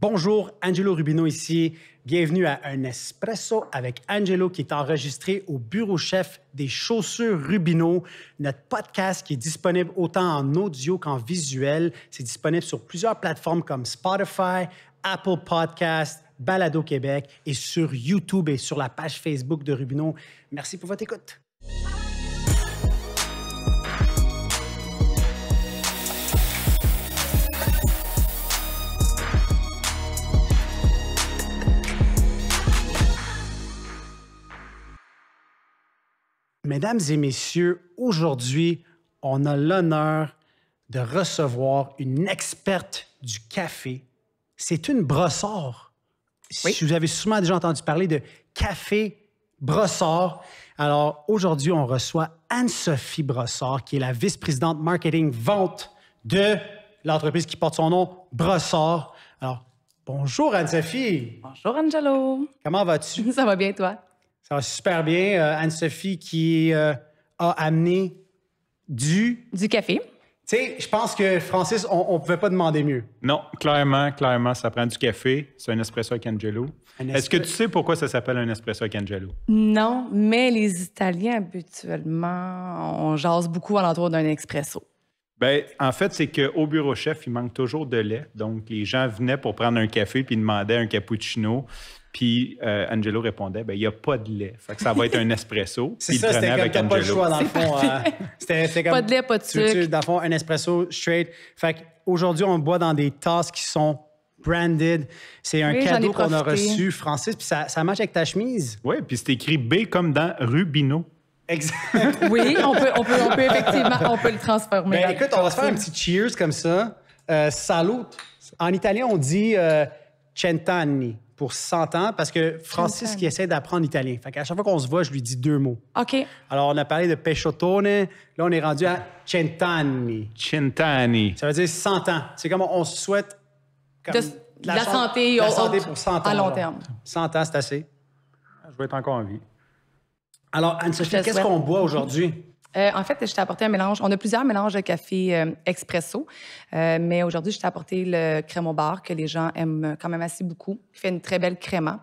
Bonjour, Angelo Rubino ici. Bienvenue à Un Espresso avec Angelo qui est enregistré au bureau chef des chaussures Rubino. Notre podcast qui est disponible autant en audio qu'en visuel. C'est disponible sur plusieurs plateformes comme Spotify, Apple Podcast, Balado Québec et sur YouTube et sur la page Facebook de Rubino. Merci pour votre écoute. Mesdames et messieurs, aujourd'hui, on a l'honneur de recevoir une experte du café. C'est une brossard. Si vous avez sûrement déjà entendu parler de café brossard. Alors aujourd'hui, on reçoit Anne-Sophie Brossard, qui est la vice-présidente marketing vente de l'entreprise qui porte son nom, Brossard. Alors, bonjour Anne-Sophie. Bonjour Angelo. Comment vas-tu? Ça va bien, toi? super bien. Euh, Anne-Sophie qui euh, a amené du... Du café. Tu sais, je pense que Francis, on ne pouvait pas demander mieux. Non, clairement, clairement, ça prend du café. C'est un espresso avec Angelo. Est-ce que tu sais pourquoi ça s'appelle un espresso avec Angelo? Non, mais les Italiens, habituellement, on jase beaucoup à l'entour d'un espresso. Bien, en fait, c'est qu'au bureau chef, il manque toujours de lait. Donc, les gens venaient pour prendre un café puis demandaient un cappuccino. Puis euh, Angelo répondait, ben il n'y a pas de lait. ça va être un espresso. c'est ça, c'était comme t'as pas le choix, dans le fond. Hein. c'était comme... Pas de lait, pas de sucre. Tu, dans le fond, un espresso straight. Fait qu'aujourd'hui, on boit dans des tasses qui sont branded. C'est un cadeau qu'on a reçu, Francis. Puis ça, ça match avec ta chemise. Oui, puis c'est écrit B comme dans Rubino. Exact. oui, on peut, on, peut, on peut, effectivement, on peut le transformer. Mais ben, écoute, on va se faire un petit cheers comme ça. Euh, salut. En italien, on dit euh, cent'anni pour 100 ans parce que Francis qui essaie d'apprendre l'italien. Fait à chaque fois qu'on se voit, je lui dis deux mots. OK. Alors, on a parlé de pechotone. Là, on est rendu à cent'anni. Cent'anni. Ça veut dire 100 ans. C'est comme on se souhaite... la, santé. pour 100 ans. À long terme. 100 ans, c'est assez. Je vais être encore en vie. Alors, Anne-Sophie, qu'est-ce qu'on boit aujourd'hui? Euh, en fait, je t'ai apporté un mélange. On a plusieurs mélanges de café euh, expresso, euh, mais aujourd'hui, je t'ai apporté le crème au bar que les gens aiment quand même assez beaucoup. Il fait une très belle créma,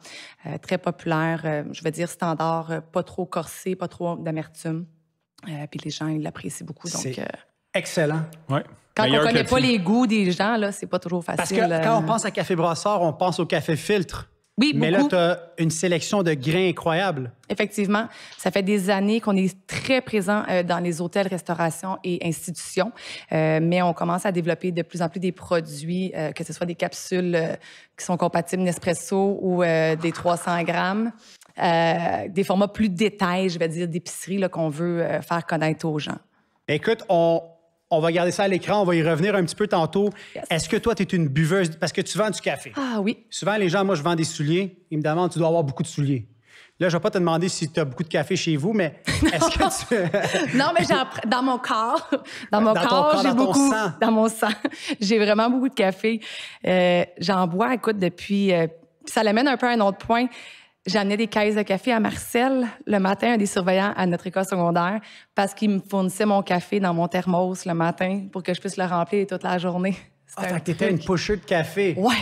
très populaire, je veux dire standard, pas trop corsé, pas trop d'amertume. puis les gens, ils l'apprécient beaucoup. Donc, excellent. Quand on connaît pas les goûts des gens, là, c'est pas toujours facile. Parce que quand on pense à café brasseur, on pense au café filtre. Oui, beaucoup. Mais là, tu as une sélection de grains incroyable. Effectivement. Ça fait des années qu'on est très présent euh, dans les hôtels, restaurations et institutions, euh, mais on commence à développer de plus en plus des produits, euh, que ce soit des capsules qui sont compatibles Nespresso ou des 300 grammes. des formats plus détaillés, je vais dire, d'épicerie qu'on veut faire connaître aux gens. Ben, écoute, on, on va garder ça à l'écran, on va y revenir un petit peu tantôt. Est-ce que toi, tu es une buveuse? Parce que tu vends du café. Ah oui. Souvent, les gens, moi, je vends des souliers. Ils me demandent, tu dois avoir beaucoup de souliers. Là, je vais pas te demander si tu as beaucoup de café chez vous, mais est-ce que tu... non, mais dans mon corps, dans mon corps, j'ai beaucoup... Sang. Dans mon sang. j'ai vraiment beaucoup de café. Euh, j'en bois, écoute, depuis... Euh, ça l'amène un peu à un autre point. J'amenais des caisses de café à Marcel le matin, un des surveillants à notre école secondaire, parce qu'il me fournissait mon café dans mon thermos le matin pour que je puisse le remplir toute la journée. C'était ah, une pochée de café. Ouais.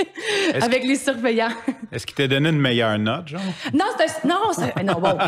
Avec les surveillants. Est-ce qu'il t'a donné une meilleure note, genre? Non, c'est un, non,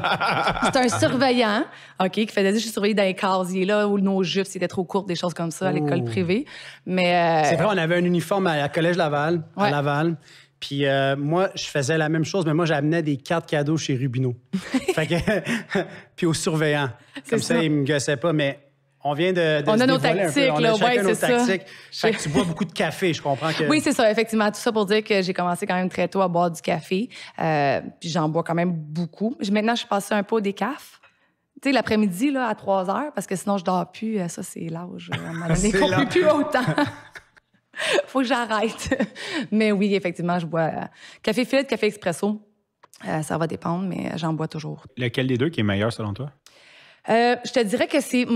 un surveillant, OK, qui faisait juste surveiller dans les casiers là où nos jupes, c'était trop courtes, des choses comme ça à l'école privée. Mais. Euh, c'est vrai, on avait un uniforme à, Collège Laval, à Laval. Puis euh, moi, je faisais la même chose, mais moi, j'amenais des cartes cadeaux chez Rubino. fait que... puis aux surveillants. Comme ça, ils me gossaient pas, mais on vient de, on, a nos tactiques, on a là, ouais, nos ça. tactiques, Fait que tu bois beaucoup de café, je comprends que... Oui, c'est ça, effectivement. Tout ça pour dire que j'ai commencé quand même très tôt à boire du café. Euh, puis j'en bois quand même beaucoup. Maintenant, je suis passée un peu au décaf tu sais, l'après-midi, là, à 3 heures, parce que sinon, je dors plus. Euh, ça, c'est l'âge. On ne plus autant. faut que j'arrête. mais oui, effectivement, je bois euh, café filtre, café expresso. Euh, ça va dépendre, mais euh, j'en bois toujours. Lequel des deux qui est meilleur selon toi? je te dirais que c'est.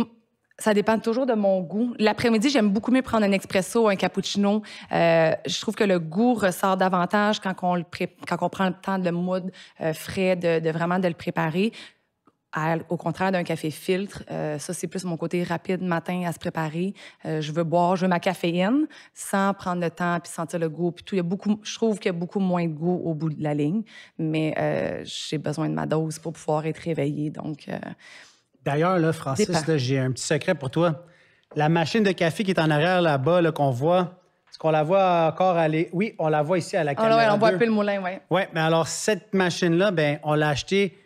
Ça dépend toujours de mon goût. L'après-midi, j'aime beaucoup mieux prendre un expresso, un cappuccino. je trouve que le goût ressort davantage quand on, quand prend le temps de le mood frais, de, vraiment de le préparer au contraire d'un café filtre, euh, ça c'est plus mon côté rapide matin à se préparer. Euh, je veux boire, je veux ma caféine sans prendre le temps puis sentir le goût puis tout. Il y a beaucoup, je trouve qu'il y a beaucoup moins de goût au bout de la ligne, mais euh, j'ai besoin de ma dose pour pouvoir être réveillée. Donc d'ailleurs là, Francis, j'ai un petit secret pour toi. La machine de café qui est en arrière là-bas là, qu'on voit. Est-ce qu'on la voit encore aller? Oui, on la voit ici à la ah on voit peu le moulin, oui. Oui, mais alors cette machine-là, ben, on l'a achetée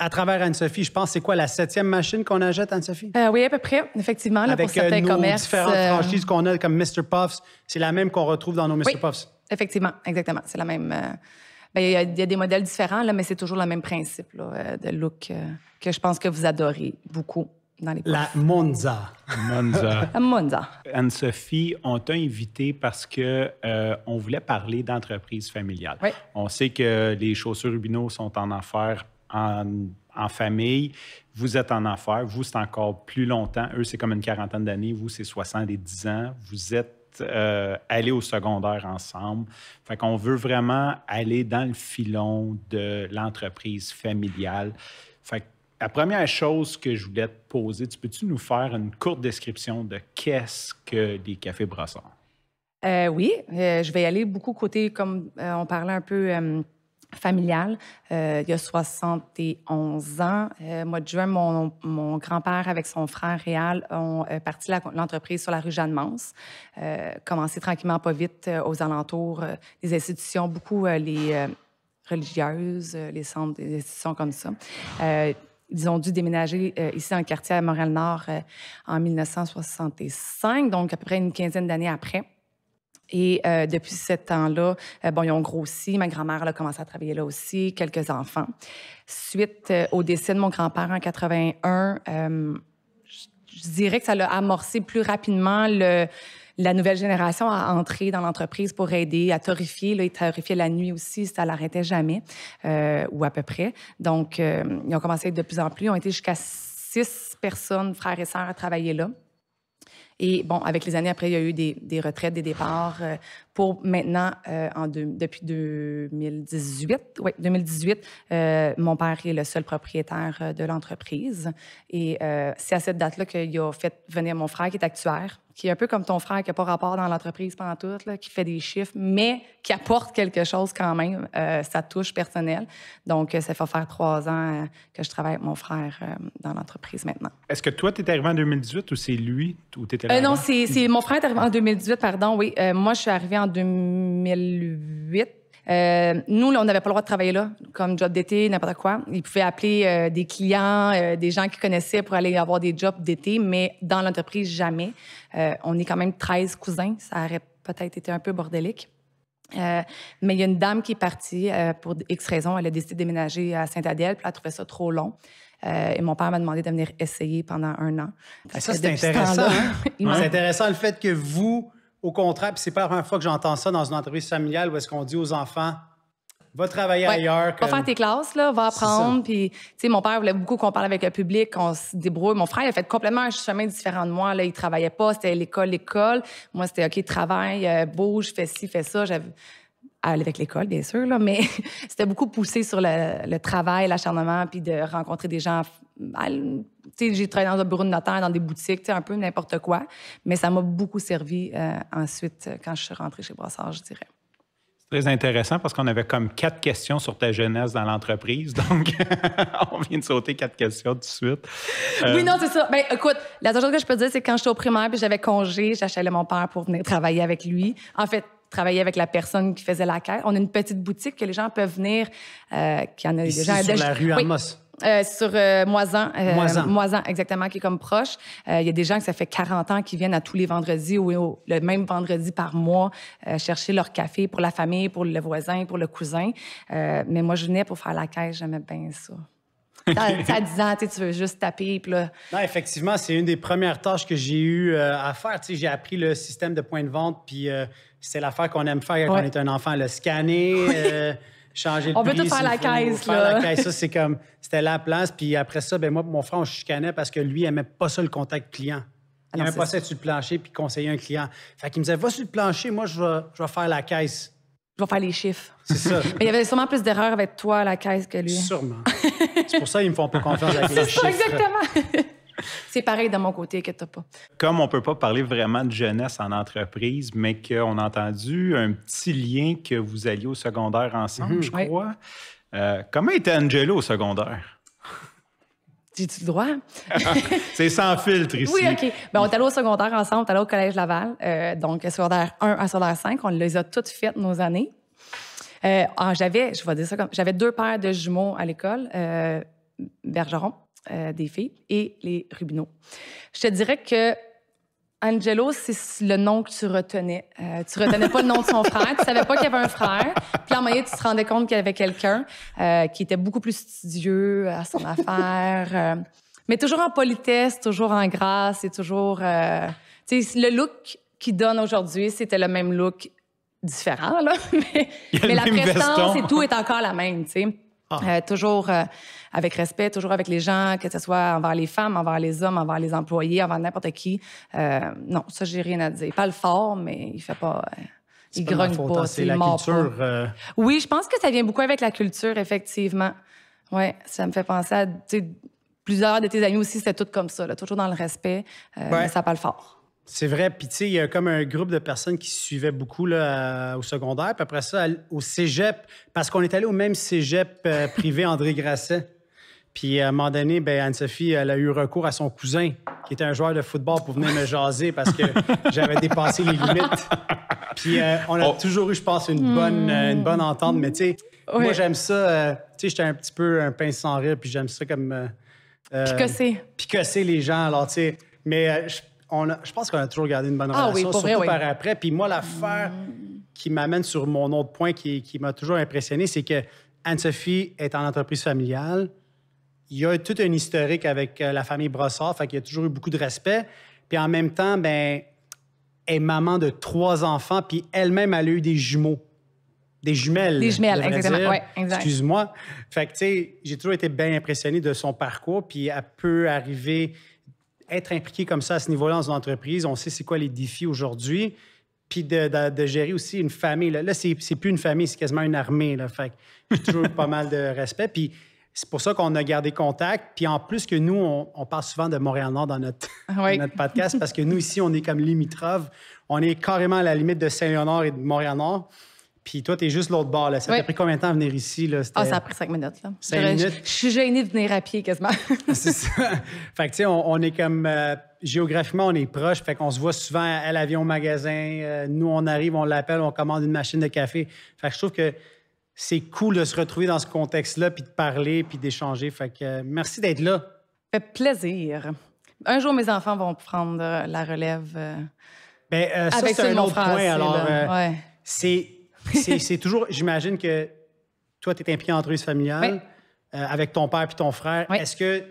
à travers Anne-Sophie, je pense, c'est quoi la septième machine qu'on achète, Anne-Sophie? Euh, oui, à peu près, effectivement, là, Avec pour euh, certains nos différentes euh, franchises qu'on a, comme Mr. Puffs, c'est la même qu'on retrouve dans nos Mr. Puffs. Effectivement, exactement. C'est la même. Ben, il, y a, des modèles différents, là, mais c'est toujours le même principe de look que je pense que vous adorez beaucoup. Dans les la Monza. Monza. la Monza. Anne-Sophie, on t'a invité parce que on voulait parler d'entreprise familiale. On sait que les chaussures Rubino sont en affaires en, famille, vous êtes en enfer. vous, c'est encore plus longtemps. Eux, c'est comme une quarantaine d'années, vous, c'est 70 ans. Vous êtes euh, allés au secondaire ensemble. Fait qu'on veut vraiment aller dans le filon de l'entreprise familiale. Fait que la première chose que je voulais te poser, tu peux-tu nous faire une courte description de qu'est-ce que les cafés brasseurs? oui, euh, je vais aller beaucoup côté, comme euh, on parlait un peu familiale. Euh, il y a 71 ans, euh, mois de juin, mon, grand-père avec son frère Réal ont euh, parti l'entreprise sur la rue Jeanne-Mance. Euh, commencé tranquillement, pas vite, aux alentours des institutions, beaucoup les religieuses, les centres, des institutions comme ça. ils ont dû déménager ici dans le quartier à Montréal-Nord en 1965, donc à peu près une quinzaine d'années après. Et euh, depuis ce temps-là, euh, bon, ils ont grossi. Ma grand-mère a commencé à travailler là aussi, quelques enfants. Suite euh, au décès de mon grand-père en 81, je, dirais que ça l'a amorcé plus rapidement le, la nouvelle génération à entrer dans l'entreprise pour aider, à torréfier. Là, ils la nuit aussi, ça l'arrêtait jamais, ou à peu près. Donc, ils ont commencé de plus en plus. Ils ont été jusqu'à six personnes, frères et sœurs, à travailler là. Et bon, avec les années après, il y a eu des, des retraites, des départs. Euh, pour maintenant, euh, en depuis 2018, 2018, euh, mon père est le seul propriétaire euh, de l'entreprise. Et c'est à cette date-là qu'il a fait venir mon frère qui est actuaire, qui est un peu comme ton frère, qui n'a pas rapport dans l'entreprise pendant tout, qui fait des chiffres, mais qui apporte quelque chose quand même, sa touche personnelle. Donc, ça fait faire trois ans que je travaille avec mon frère dans l'entreprise maintenant. Est-ce que toi, tu es arrivé en 2018 ou c'est lui ou tu étais là? non, c'est, mon frère est arrivé en 2018, pardon, oui. moi, je suis arrivé en 2008. Euh, nous, on n'avait pas le droit de travailler là, comme job d'été, n'importe quoi. Ils pouvaient appeler euh, des clients, euh, des gens qu'ils connaissaient pour aller avoir des jobs d'été, mais dans l'entreprise, jamais. on est quand même 13 cousins. Ça aurait peut-être été un peu bordélique. mais il y a une dame qui est partie pour X raisons. Elle a décidé de déménager à Saint-Adèle, puis elle trouvait ça trop long. et mon père m'a demandé de venir essayer pendant un an. Ah, ça, c'est intéressant. Hein? C'est intéressant le fait que vous, au contraire, puis c'est pas la première fois que j'entends ça dans une entreprise familiale où est-ce qu'on dit aux enfants va travailler ailleurs. Va faire tes classes, va apprendre. Puis, mon père voulait beaucoup qu'on parle avec le public, qu'on se débrouille. Mon frère, il a fait complètement un chemin différent de moi. Là, il travaillait pas, c'était l'école, l'école. Moi, c'était OK, travaille, euh, bouge, fais ci, fais ça avec l'école, bien sûr, là, mais c'était beaucoup poussé sur le, travail, l'acharnement, puis de rencontrer des gens. J'ai travaillé dans un bureau de notaire, dans des boutiques, un peu n'importe quoi, mais ça m'a beaucoup servi euh, ensuite quand je suis rentrée chez Brassard, je dirais. C'est très intéressant parce qu'on avait comme quatre questions sur ta jeunesse dans l'entreprise, donc on vient de sauter quatre questions tout de suite. Oui, euh, non, c'est ça. Ben, écoute, la seule chose que je peux dire, c'est que quand j'étais au primaire, puis j'avais congé, j'achetais mon père pour venir travailler avec lui. En fait, travailler avec la personne qui faisait la caisse. On a une petite boutique que les gens peuvent venir. Euh, en sur la rue Amos. Euh, sur euh, euh, Moisan, Moisan. exactement, qui est comme proche. Il y a des gens que ça fait 40 ans qui viennent à tous les vendredis ou, le même vendredi par mois chercher leur café pour la famille, pour le voisin, pour le cousin. mais moi, je venais pour faire la caisse, j'aimais bien ça. T'as 10 ans, tu veux juste taper. là... Non, effectivement, c'est une des premières tâches que j'ai eu à faire. J'ai appris le système de points de vente, puis c'est l'affaire qu'on aime faire quand on est un enfant, le scanner, euh, changer le on On veut tout faire la caisse. Faire là. la caisse, c'est comme, c'était la place. Puis après ça, ben moi, mon frère, on chicanait parce que lui, il n'aimait pas ça le contact client. Il ah aimait pas ça être sur le plancher puis conseiller un client. Fait qu'il me disait, va sur le plancher, moi, je vais, faire la caisse je vais faire les chiffres. C'est ça. Mais il y avait sûrement plus d'erreurs avec toi à la caisse que lui. Sûrement. c'est pour ça qu'ils me font pas confiance avec les ça, Exactement c'est pareil de mon côté, que t'as pas. Comme on peut pas parler vraiment de jeunesse en entreprise, mais qu'on a entendu un petit lien que vous alliez au secondaire ensemble, mhm. je crois. Euh, comment était Angelo au secondaire? Dis tu le droit? c'est sans filtre ici. Oui, OK. Ben, on est allé au secondaire ensemble, on est allé au Collège Laval. Euh, donc, secondaire 1 à secondaire 5, on les a toutes faites nos années. Euh, ah, j'avais, je vais dire ça comme, j'avais deux paires de jumeaux à l'école, Bergeron. Euh, des filles et les Rubino. Je te dirais que Angelo, c'est le nom que tu retenais. Euh, tu retenais pas le nom de son frère, tu savais pas qu'il y avait un frère. Puis en moyenne, tu te rendais compte qu'il y avait quelqu'un euh, qui était beaucoup plus studieux à son affaire. mais toujours en politesse, toujours en grâce et toujours... tu sais, le look qu'il donne aujourd'hui, c'était le même look différent, là. mais, la prestance et tout est encore la même, tu sais. Ah. Euh, toujours euh, avec respect, toujours avec les gens, que ce soit envers les femmes, envers les hommes, envers les employés, envers n'importe qui. Euh, non, ça, j'ai rien à dire. Il parle fort, mais il fait pas. il grogne pas. Hein, c'est la culture. Oui, je pense que ça vient beaucoup avec la culture, effectivement. Oui, ça me fait penser à plusieurs de tes amis aussi, c'était tout comme ça, toujours dans le respect, mais ça parle fort. C'est vrai. Puis, tu sais, il y a comme un groupe de personnes qui suivaient beaucoup euh, au secondaire. Puis après ça, au cégep, parce qu'on est allé au même cégep euh, privé André Grasset. Puis, à un moment donné, ben, Anne-Sophie, elle a eu recours à son cousin, qui était un joueur de football, pour venir me jaser parce que j'avais dépassé les limites. Puis, euh, on a oh. toujours eu, je pense, une, hmm. bonne, une bonne entente. Mais, tu sais, moi, j'aime ça. tu sais, j'étais un petit peu un pince sans rire, puis j'aime ça comme. Picasser. Picosser les gens. Alors, tu sais, mais on je pense qu'on a toujours gardé une bonne ah relation, surtout par après. Puis moi, l'affaire mm. qui m'amène sur mon autre point qui, m'a toujours impressionné, c'est que Anne-Sophie est en entreprise familiale. Il y a tout un historique avec euh, la famille Brossard, fait qu'il y a toujours eu beaucoup de respect. Puis en même temps, ben, est maman de trois enfants, puis elle-même, elle a eu des jumeaux. Des jumelles. Des jumelles, exactement. Excuse-moi. Fait que, tu sais, j'ai toujours été bien impressionné de son parcours, puis elle peut arriver être impliqué comme ça à ce niveau-là dans une entreprise, on sait c'est quoi les défis aujourd'hui, puis de, gérer aussi une famille. Là, là c'est plus une famille, c'est quasiment une armée. Là, fait que toujours pas mal de respect. Puis c'est pour ça qu'on a gardé contact. Puis en plus que nous, on, parle souvent de Montréal-Nord dans notre, ah notre podcast parce que nous, ici, on est comme limitrophes. On est carrément à la limite de Saint-Léonard et de Montréal-Nord. Puis toi, t'es juste l'autre bord. Là. Ça t'a pris combien de temps à venir ici? Là? Ah, ça a pris cinq minutes. Là. Cinq minutes? Je, suis gênée de venir à pied quasiment. c'est ça. Fait que, tu sais, on, est comme... Euh, géographiquement, on est proche. Fait qu'on se voit souvent à, l'avion au magasin. Euh, nous, on arrive, on l'appelle, on commande une machine de café. Fait que je trouve que c'est cool de se retrouver dans ce contexte-là, puis de parler, puis d'échanger. Fait que euh, merci d'être là. Fait plaisir. Un jour, mes enfants vont prendre la relève. Ben ça, c'est un autre point. Alors, c'est c'est toujours, j'imagine que toi, tu es impliqué en entreprise familiale euh, avec ton père puis ton frère. Est-ce que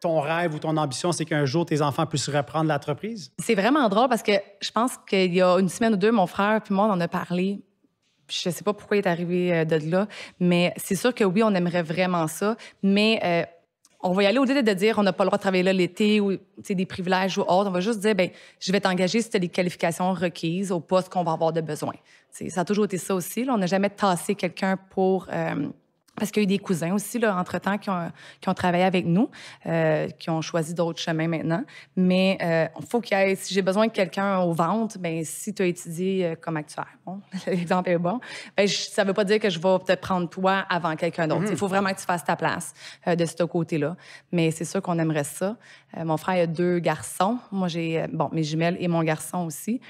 ton rêve ou ton ambition, c'est qu'un jour tes enfants puissent reprendre l'entreprise? C'est vraiment drôle parce que je pense qu'il y a une semaine ou deux, mon frère puis moi, on en a parlé. Je ne sais pas pourquoi il est arrivé euh, de là, mais c'est sûr que oui, on aimerait vraiment ça. Mais euh, on va y aller au lieu de dire on n'a pas le droit de travailler là l'été ou des privilèges ou autre. On va juste dire ben je vais t'engager si tu as les qualifications requises au poste qu'on va avoir de besoin. C'est ça a toujours été ça aussi. On n'a jamais tassé quelqu'un pour euh, parce qu'il y a eu des cousins aussi, là, entre-temps, qui ont, travaillé avec nous, euh, qui ont choisi d'autres chemins maintenant. Mais il euh, faut qu'il y ait, si j'ai besoin de quelqu'un aux ventes, ben, si tu as étudié euh, comme actuaire, bon, l'exemple est bon, ben, ça ne veut pas dire que je vais peut-être prendre toi avant quelqu'un d'autre. Mhm. Il faut vraiment que tu fasses ta place de ce côté-là. Mais c'est sûr qu'on aimerait ça. mon frère a deux garçons. Moi, j'ai, bon, mes jumelles et mon garçon aussi.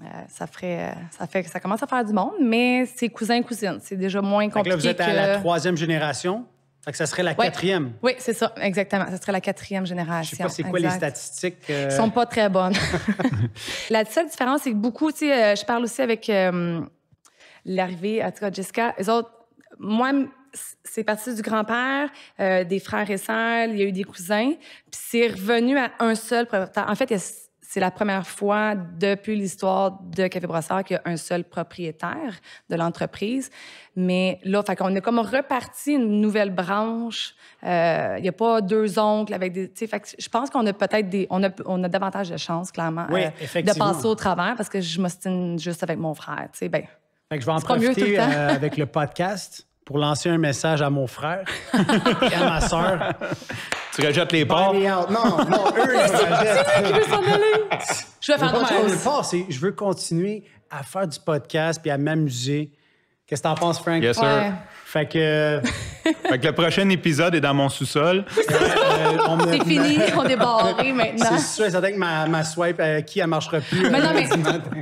Euh, ça ferait, euh, ça fait, ça commence à faire du monde, mais c'est cousin cousine, c'est déjà moins compliqué. Là, vous êtes à la troisième génération. ça serait la quatrième. Oui, c'est ça, exactement. Ça serait la quatrième génération. Je sais pas c'est quoi les statistiques. Euh, Ils sont pas très bonnes. la seule différence, c'est que beaucoup, tu sais, je parle aussi avec l'arrivée, à tout Jessica. Les autres, moi, c'est parti du grand-père, des frères et sœurs, il y a eu des cousins, puis c'est revenu à un seul. En fait, il y a c'est la première fois depuis l'histoire de Café Brassard qu'il y a un seul propriétaire de l'entreprise. Mais là, fait qu'on est comme reparti une nouvelle branche. Euh, il y n'y a pas deux oncles avec des. je pense qu'on a peut-être des. On a, on a davantage de chances, clairement, euh, de passer au travers parce que je m'ostine juste avec mon frère. Ben, je vais en profiter euh, avec le podcast pour lancer un message à mon frère et à ma sœur. Tu rejettes les porcs? Non, non, eux, ils rejettent. C'est qui veut s'en aller. Je vais faire c'est, je veux continuer à faire du podcast puis à m'amuser. Qu'est-ce que t'en penses, Frank? Yes, sir. Euh, fait que. le prochain épisode est dans mon sous-sol. Euh, on est C'est fini, on est barré maintenant. C'est sûr, certain que ma, swipe, euh, qui, elle marchera plus. Mais non, mais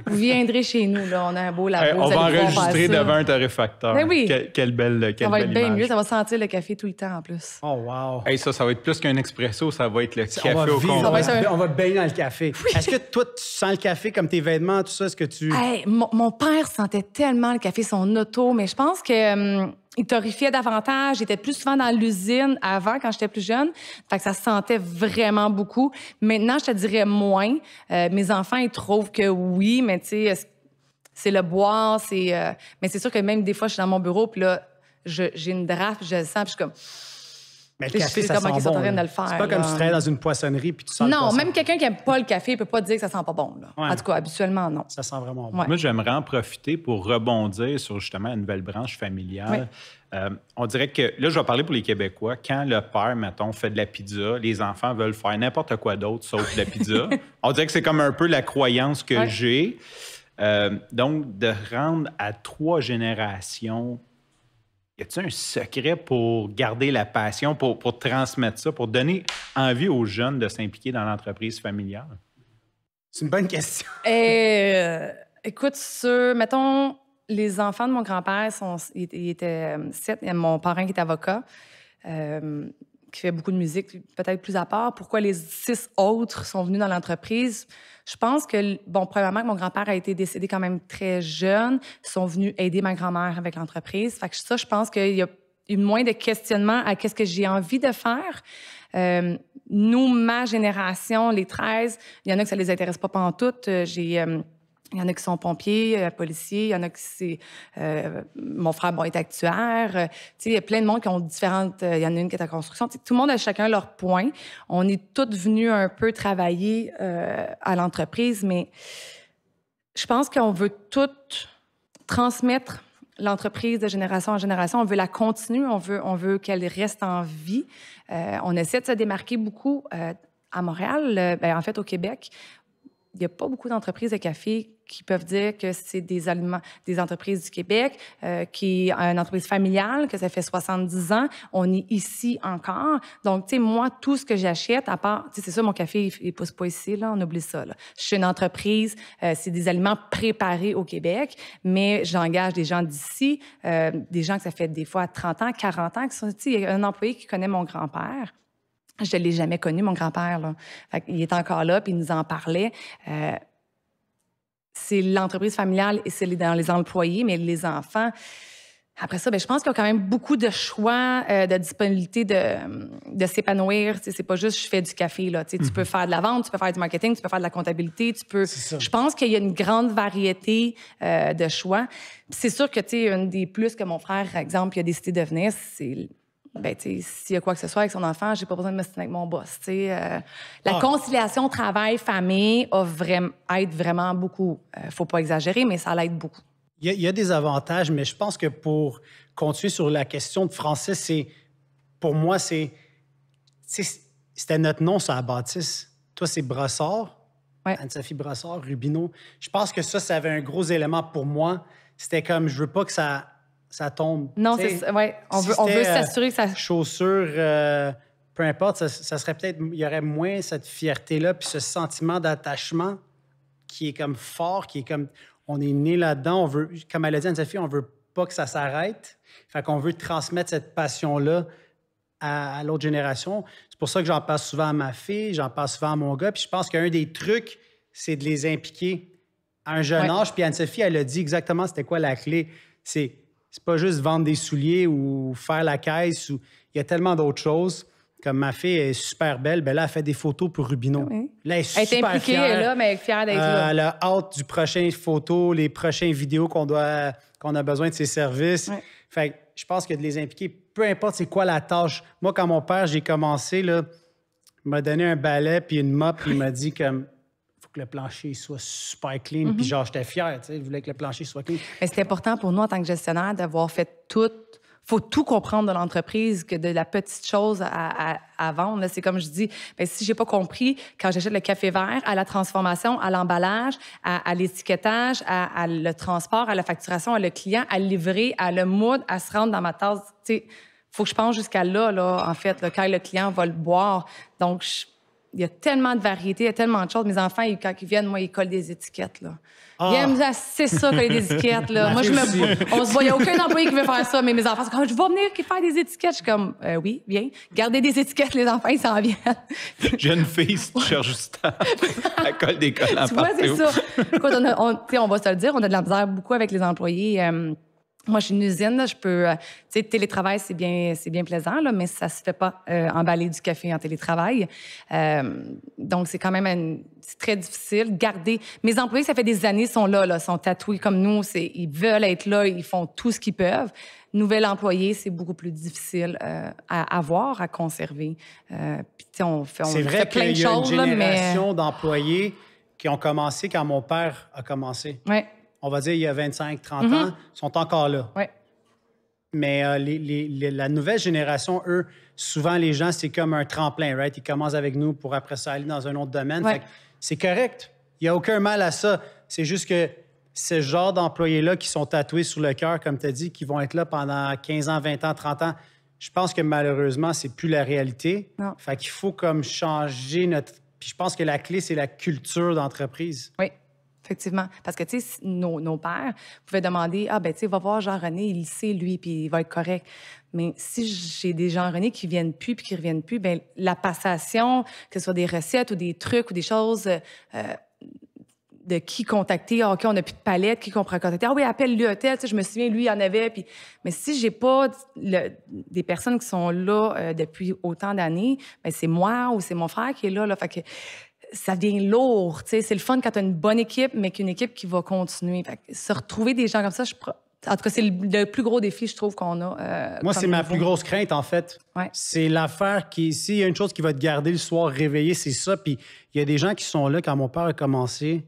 vous viendrez chez nous, là. On a un beau labo. on va enregistrer devant un tarifacteur. Ben oui. quelle belle. ça va être bien mieux, ça va sentir le café tout le temps en plus. Oh, wow. Hey, ça, ça va être plus qu'un expresso, ça va être le café au on, va baigner dans le café. Est-ce que toi, tu sens le café comme tes vêtements, tout ça? Est-ce que tu. mon, père sentait tellement le café, son auto, mais je pense que. Hum, il torréfiait davantage. J'étais plus souvent dans l'usine avant, quand j'étais plus jeune. Fait que ça sentait vraiment beaucoup. Maintenant, je te dirais moins. Euh, mes enfants, ils trouvent que oui, mais tu sais, c'est le bois. c'est... Euh, mais c'est sûr que même des fois, je suis dans mon bureau, puis là, j'ai une draft, je le sens, puis je suis comme mais le café, ça sent bon. C'est pas comme tu travailles dans une poissonnerie puis tu sens Non, même quelqu'un qui aime pas le café peut pas dire que ça sent pas bon. En tout cas, habituellement, non. Ça sent vraiment bon. Moi, j'aimerais en profiter pour rebondir sur justement une nouvelle branche familiale. Euh, on dirait que, là, je vais parler pour les Québécois, quand le père, mettons, fait de la pizza, les enfants veulent faire n'importe quoi d'autre sauf de la pizza. on dirait que c'est comme un peu la croyance que j'ai. Euh, donc, de rendre à trois générations y a-t-il un secret pour garder la passion, pour, transmettre ça, pour donner envie aux jeunes de s'impliquer dans l'entreprise familiale? C'est une bonne question. Eh, euh, écoute, sur, mettons, les enfants de mon grand-père, ils étaient euh, sept, mon parent qui est avocat. Euh, qui fait beaucoup de musique, peut-être plus à part. Pourquoi les six autres sont venus dans l'entreprise? Je pense que, bon, premièrement, que mon grand-père a été décédé quand même très jeune. Ils sont venus aider ma grand-mère avec l'entreprise. Fait que ça, je pense qu'il y a eu moins de questionnements à qu'est-ce que j'ai envie de faire. Euh, nous, ma génération, les 13, il y en a que ça les intéresse pas, pas en euh, J'ai... Euh, il y en a qui sont pompiers, euh, policiers, il y en a qui c'est euh, mon frère bon est actuaire, euh, il y a plein de monde qui ont différentes il y en a une qui est à construction, tout le monde a chacun leur point. On est tous venus un peu travailler à l'entreprise mais je pense qu'on veut tout transmettre l'entreprise de génération en génération, on veut la continuer, on veut on veut qu'elle reste en vie. on essaie de se démarquer beaucoup à Montréal, ben, en fait au Québec, il n'y a pas beaucoup d'entreprises de café qui peuvent dire que c'est des aliments, des entreprises du Québec, euh, qui est une entreprise familiale, que ça fait 70 ans. On est ici encore. Donc, tu sais, moi, tout ce que j'achète, à part, tu sais, c'est sûr, mon café, il, pousse pas ici, là, on oublie ça, là. Je suis une entreprise, euh, c'est des aliments préparés au Québec, mais j'engage des gens d'ici, euh, des gens que ça fait des fois 30 ans, 40 ans, qui sont, tu sais, un employé qui connaît mon grand-père je l'ai jamais connu, mon grand-père. Il est encore là, puis il nous en parlait. Euh, c'est l'entreprise familiale et c'est dans les employés, mais les enfants. Après ça, ben, je pense qu'il y a quand même beaucoup de choix, euh, de disponibilité de, de s'épanouir. C'est pas juste je fais du café. Là, Tu peux mhm. faire de la vente, tu peux faire du marketing, tu peux faire de la comptabilité. Tu peux... Je pense qu'il y a une grande variété euh, de choix. C'est sûr que tu es une des plus que mon frère, par exemple, il a décidé de venir, c'est ben, s'il y a quoi que ce soit avec son enfant, j'ai pas besoin de me avec mon boss. Euh. la ah. conciliation travail-famille aide vraiment beaucoup. Euh, faut pas exagérer, mais ça l'aide beaucoup. Il y, a, des avantages, mais je pense que pour continuer sur la question de français, c'est pour moi, c'est. C'était notre nom sur la bâtisse. Toi, c'est Brassard. Anne-Sophie Brassard, Rubino. Je pense que ça, ça avait un gros élément pour moi. C'était comme, je veux pas que ça ça tombe. Non, c'est on veut, on veut euh, s'assurer que ça. Chaussures, euh, peu importe, ça, serait peut-être. Il y aurait moins cette fierté-là, puis ce sentiment d'attachement qui est comme fort, qui est comme. On est né là-dedans, on veut. Comme elle a dit, Anne-Sophie, on veut pas que ça s'arrête. Fait qu'on veut transmettre cette passion-là à, l'autre génération. C'est pour ça que j'en passe souvent à ma fille, j'en passe souvent à mon gars. Puis je pense qu'un des trucs, c'est de les impliquer à un jeune âge. Puis Anne-Sophie, elle a dit exactement c'était quoi la clé. C'est c'est pas juste vendre des souliers ou faire la caisse. Il y a tellement d'autres choses. Comme ma fille est super belle, ben là, elle fait des photos pour Rubino. elle est elle est impliquée, là, mais elle est fière d'être là. Euh, elle a hâte du prochain photo, les prochaines vidéos qu'on doit, qu'on a besoin de ses services. Fait je pense que de les impliquer, peu importe c'est quoi la tâche. Moi, quand mon père, j'ai commencé, là, il m'a donné un balai puis une mop, puis il m'a dit comme que le plancher soit super clean. Puis mhm. genre, j'étais fier, tu sais, je voulais que le plancher soit clean. Mais c'est important pour nous en tant que gestionnaire d'avoir fait tout. faut tout comprendre de l'entreprise, que de la petite chose à, vendre. C'est comme je dis, mais ben, si j'ai pas compris, quand j'achète le café vert, à la transformation, à l'emballage, à, l'étiquetage, à, le transport, à la facturation, à le client, à le livrer, à le mode à se rendre dans ma tasse, tu sais faut que je pense jusqu'à là, là, en fait, quand le client va le boire. Donc, je il y a tellement de variétés, il y a tellement de choses. Mes enfants, quand ils viennent, moi, ils collent des étiquettes. Là. Ah. Ils aiment ça, coller des étiquettes. Là. moi, je me... On se voit, il n'y a aucun employé qui veut faire ça, mais mes enfants quand comme, je vais venir faire des étiquettes. Je suis comme, euh, oui, viens. Gardez des étiquettes, les enfants, ils s'en viennent. Jeune fille, si tu cherches juste à elle colle des collants. Tu vois, c'est ça. Écoute, on, a, on, on, va se le dire, on a de la misère beaucoup avec les employés. Euh, moi, j'ai une usine, là, je peux. Euh, tu sais, télétravail, c'est bien, c'est bien plaisant, là, mais ça se fait pas euh, emballer du café en télétravail. Euh, donc, c'est quand même c'est très difficile. Garder. Mes employés, ça fait des années, sont là, là, sont tatoués comme nous. C'est, ils veulent être là, ils font tout ce qu'ils peuvent. Nouvel employé, c'est beaucoup plus difficile à avoir, à conserver. Puis, tu sais, on fait, on c'est vrai a plein de choses, y a une génération d'employés qui ont commencé quand mon père a commencé. Ouais on va dire, il y a 25, 30 mm-hmm. ans, sont encore là. Mais euh, la nouvelle génération, eux, souvent, les gens, c'est comme un tremplin, right? Ils commencent avec nous pour après ça aller dans un autre domaine. c'est correct. Il n'y a aucun mal à ça. C'est juste que ce genre d'employés-là qui sont tatoués sur le cœur, comme tu as dit, qui vont être là pendant 15 ans, 20 ans, 30 ans, je pense que malheureusement, c'est plus la réalité. Non. Fait qu'il faut comme changer notre... Puis je pense que la clé, c'est la culture d'entreprise. Oui effectivement. Parce que, tu sais, nos, nos, pères pouvaient demander Ah, ben, tu sais, va voir Jean-René, il sait, lui, puis il va être correct. Mais si j'ai des Jean-René qui viennent plus puis qui reviennent plus, ben la passation, que ce soit des recettes ou des trucs ou des choses. Euh, de qui contacter. Ah, OK, on n'a plus de palette, qui qu'on pourrait contacter. Ah oui, appelle-lui tel Tu sais, je me souviens, lui, il en avait. Puis... Mais si j'ai pas des personnes qui sont là euh, depuis autant d'années, ben, c'est moi ou c'est mon frère qui est là. là. Fait que ça devient lourd. C'est le fun quand tu as une bonne équipe, mais qu'une équipe qui va continuer. se retrouver des gens comme ça, je en tout cas, c'est le, plus gros défi, je trouve, qu'on a. Euh, Moi, c'est ma plus grosse crainte, en fait. C'est l'affaire qui. S'il y a une chose qui va te garder le soir réveillé, c'est ça. Puis il y a des gens qui sont là quand mon père a commencé.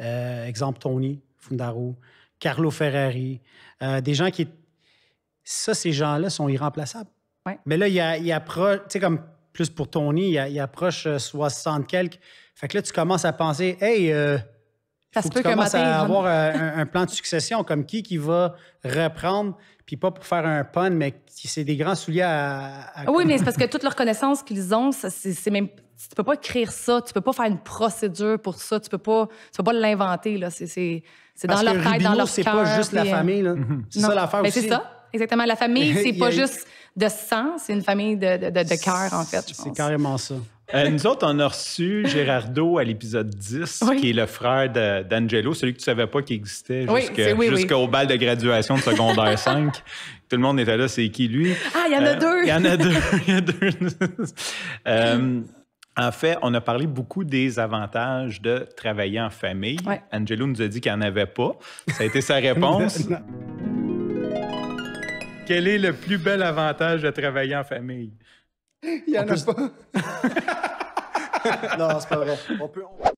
Euh, exemple, Tony Fundaro, Carlo Ferrari. Euh, des gens qui. Ça, ces gens-là sont irremplaçables. Ouais. Mais là, il y a, Tu sais, comme plus pour ton il, il approche 60 euh, quelques. Fait que là, tu commences à penser, hey, euh, faut que tu commences à avoir euh, un, plan de succession comme qui qui va reprendre, puis pas pour faire un pun, mais c'est des grands souliers à. Oui, mais c'est parce que toute leur connaissance qu'ils ont, c'est même. Tu peux pas écrire ça, tu peux pas faire une procédure pour ça, tu peux pas, tu peux pas l'inventer là. C'est dans, leur tête, dans leur cœur. C'est pas juste la famille là. Mhm. C'est ça l'affaire ben, aussi. C'est ça exactement. La famille, c'est pas juste de sang, c'est une famille de, de, cœur, en fait. C'est carrément ça. Euh, nous autres, on a reçu Gérardo à l'épisode 10, qui est le frère d'Angelo, celui que tu savais pas qu'il existait jusqu'au bal de graduation de secondaire 5. Tout le monde était là, c'est qui lui? Ah, il y en a euh, deux! Il y en a deux! il y a deux. Euh, en fait, on a parlé beaucoup des avantages de travailler en famille. Angelo nous a dit qu'il n'y en avait pas. Ça a été sa réponse. Quel est le plus bel avantage de travailler en famille? Il y en, a pas. non, c'est pas vrai.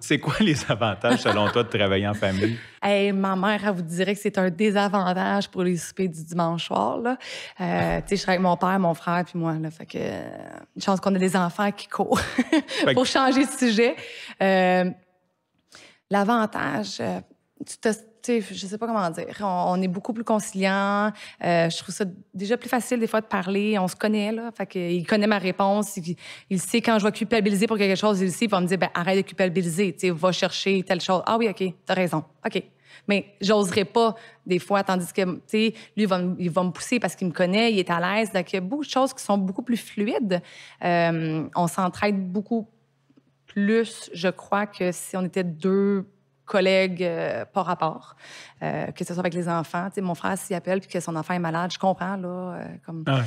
C'est quoi les avantages, selon toi, de travailler en famille? Hey, ma mère, elle vous dirait que c'est un désavantage pour les soupers du dimanche soir. Là. Euh, je serais avec mon père, mon frère, puis moi. Là, fait que, euh, une chance qu'on a des enfants qui courent pour changer de sujet. Euh, l'avantage, tu te tu sais, je sais pas comment dire. On, est beaucoup plus conciliant. Euh, je trouve ça déjà plus facile des fois de parler. On se connaît, là. Fait connaît ma réponse. Il, sait quand je vais culpabiliser pour quelque chose, il sait. Il va me dire, ben, arrête de culpabiliser. Tu va chercher telle chose. Ah oui, OK, as raison. OK. Mais j'oserais pas des fois, tandis que, lui, il va me pousser parce qu'il me connaît, il est à l'aise. Donc, il y a beaucoup de choses qui sont beaucoup plus fluides. Euh, on s'entraide beaucoup plus, je crois, que si on était deux collègues euh, par rapport, euh, que ce soit avec les enfants. Tu mon frère s'y appelle puis que son enfant est malade, je comprends, là, euh, comme... Ah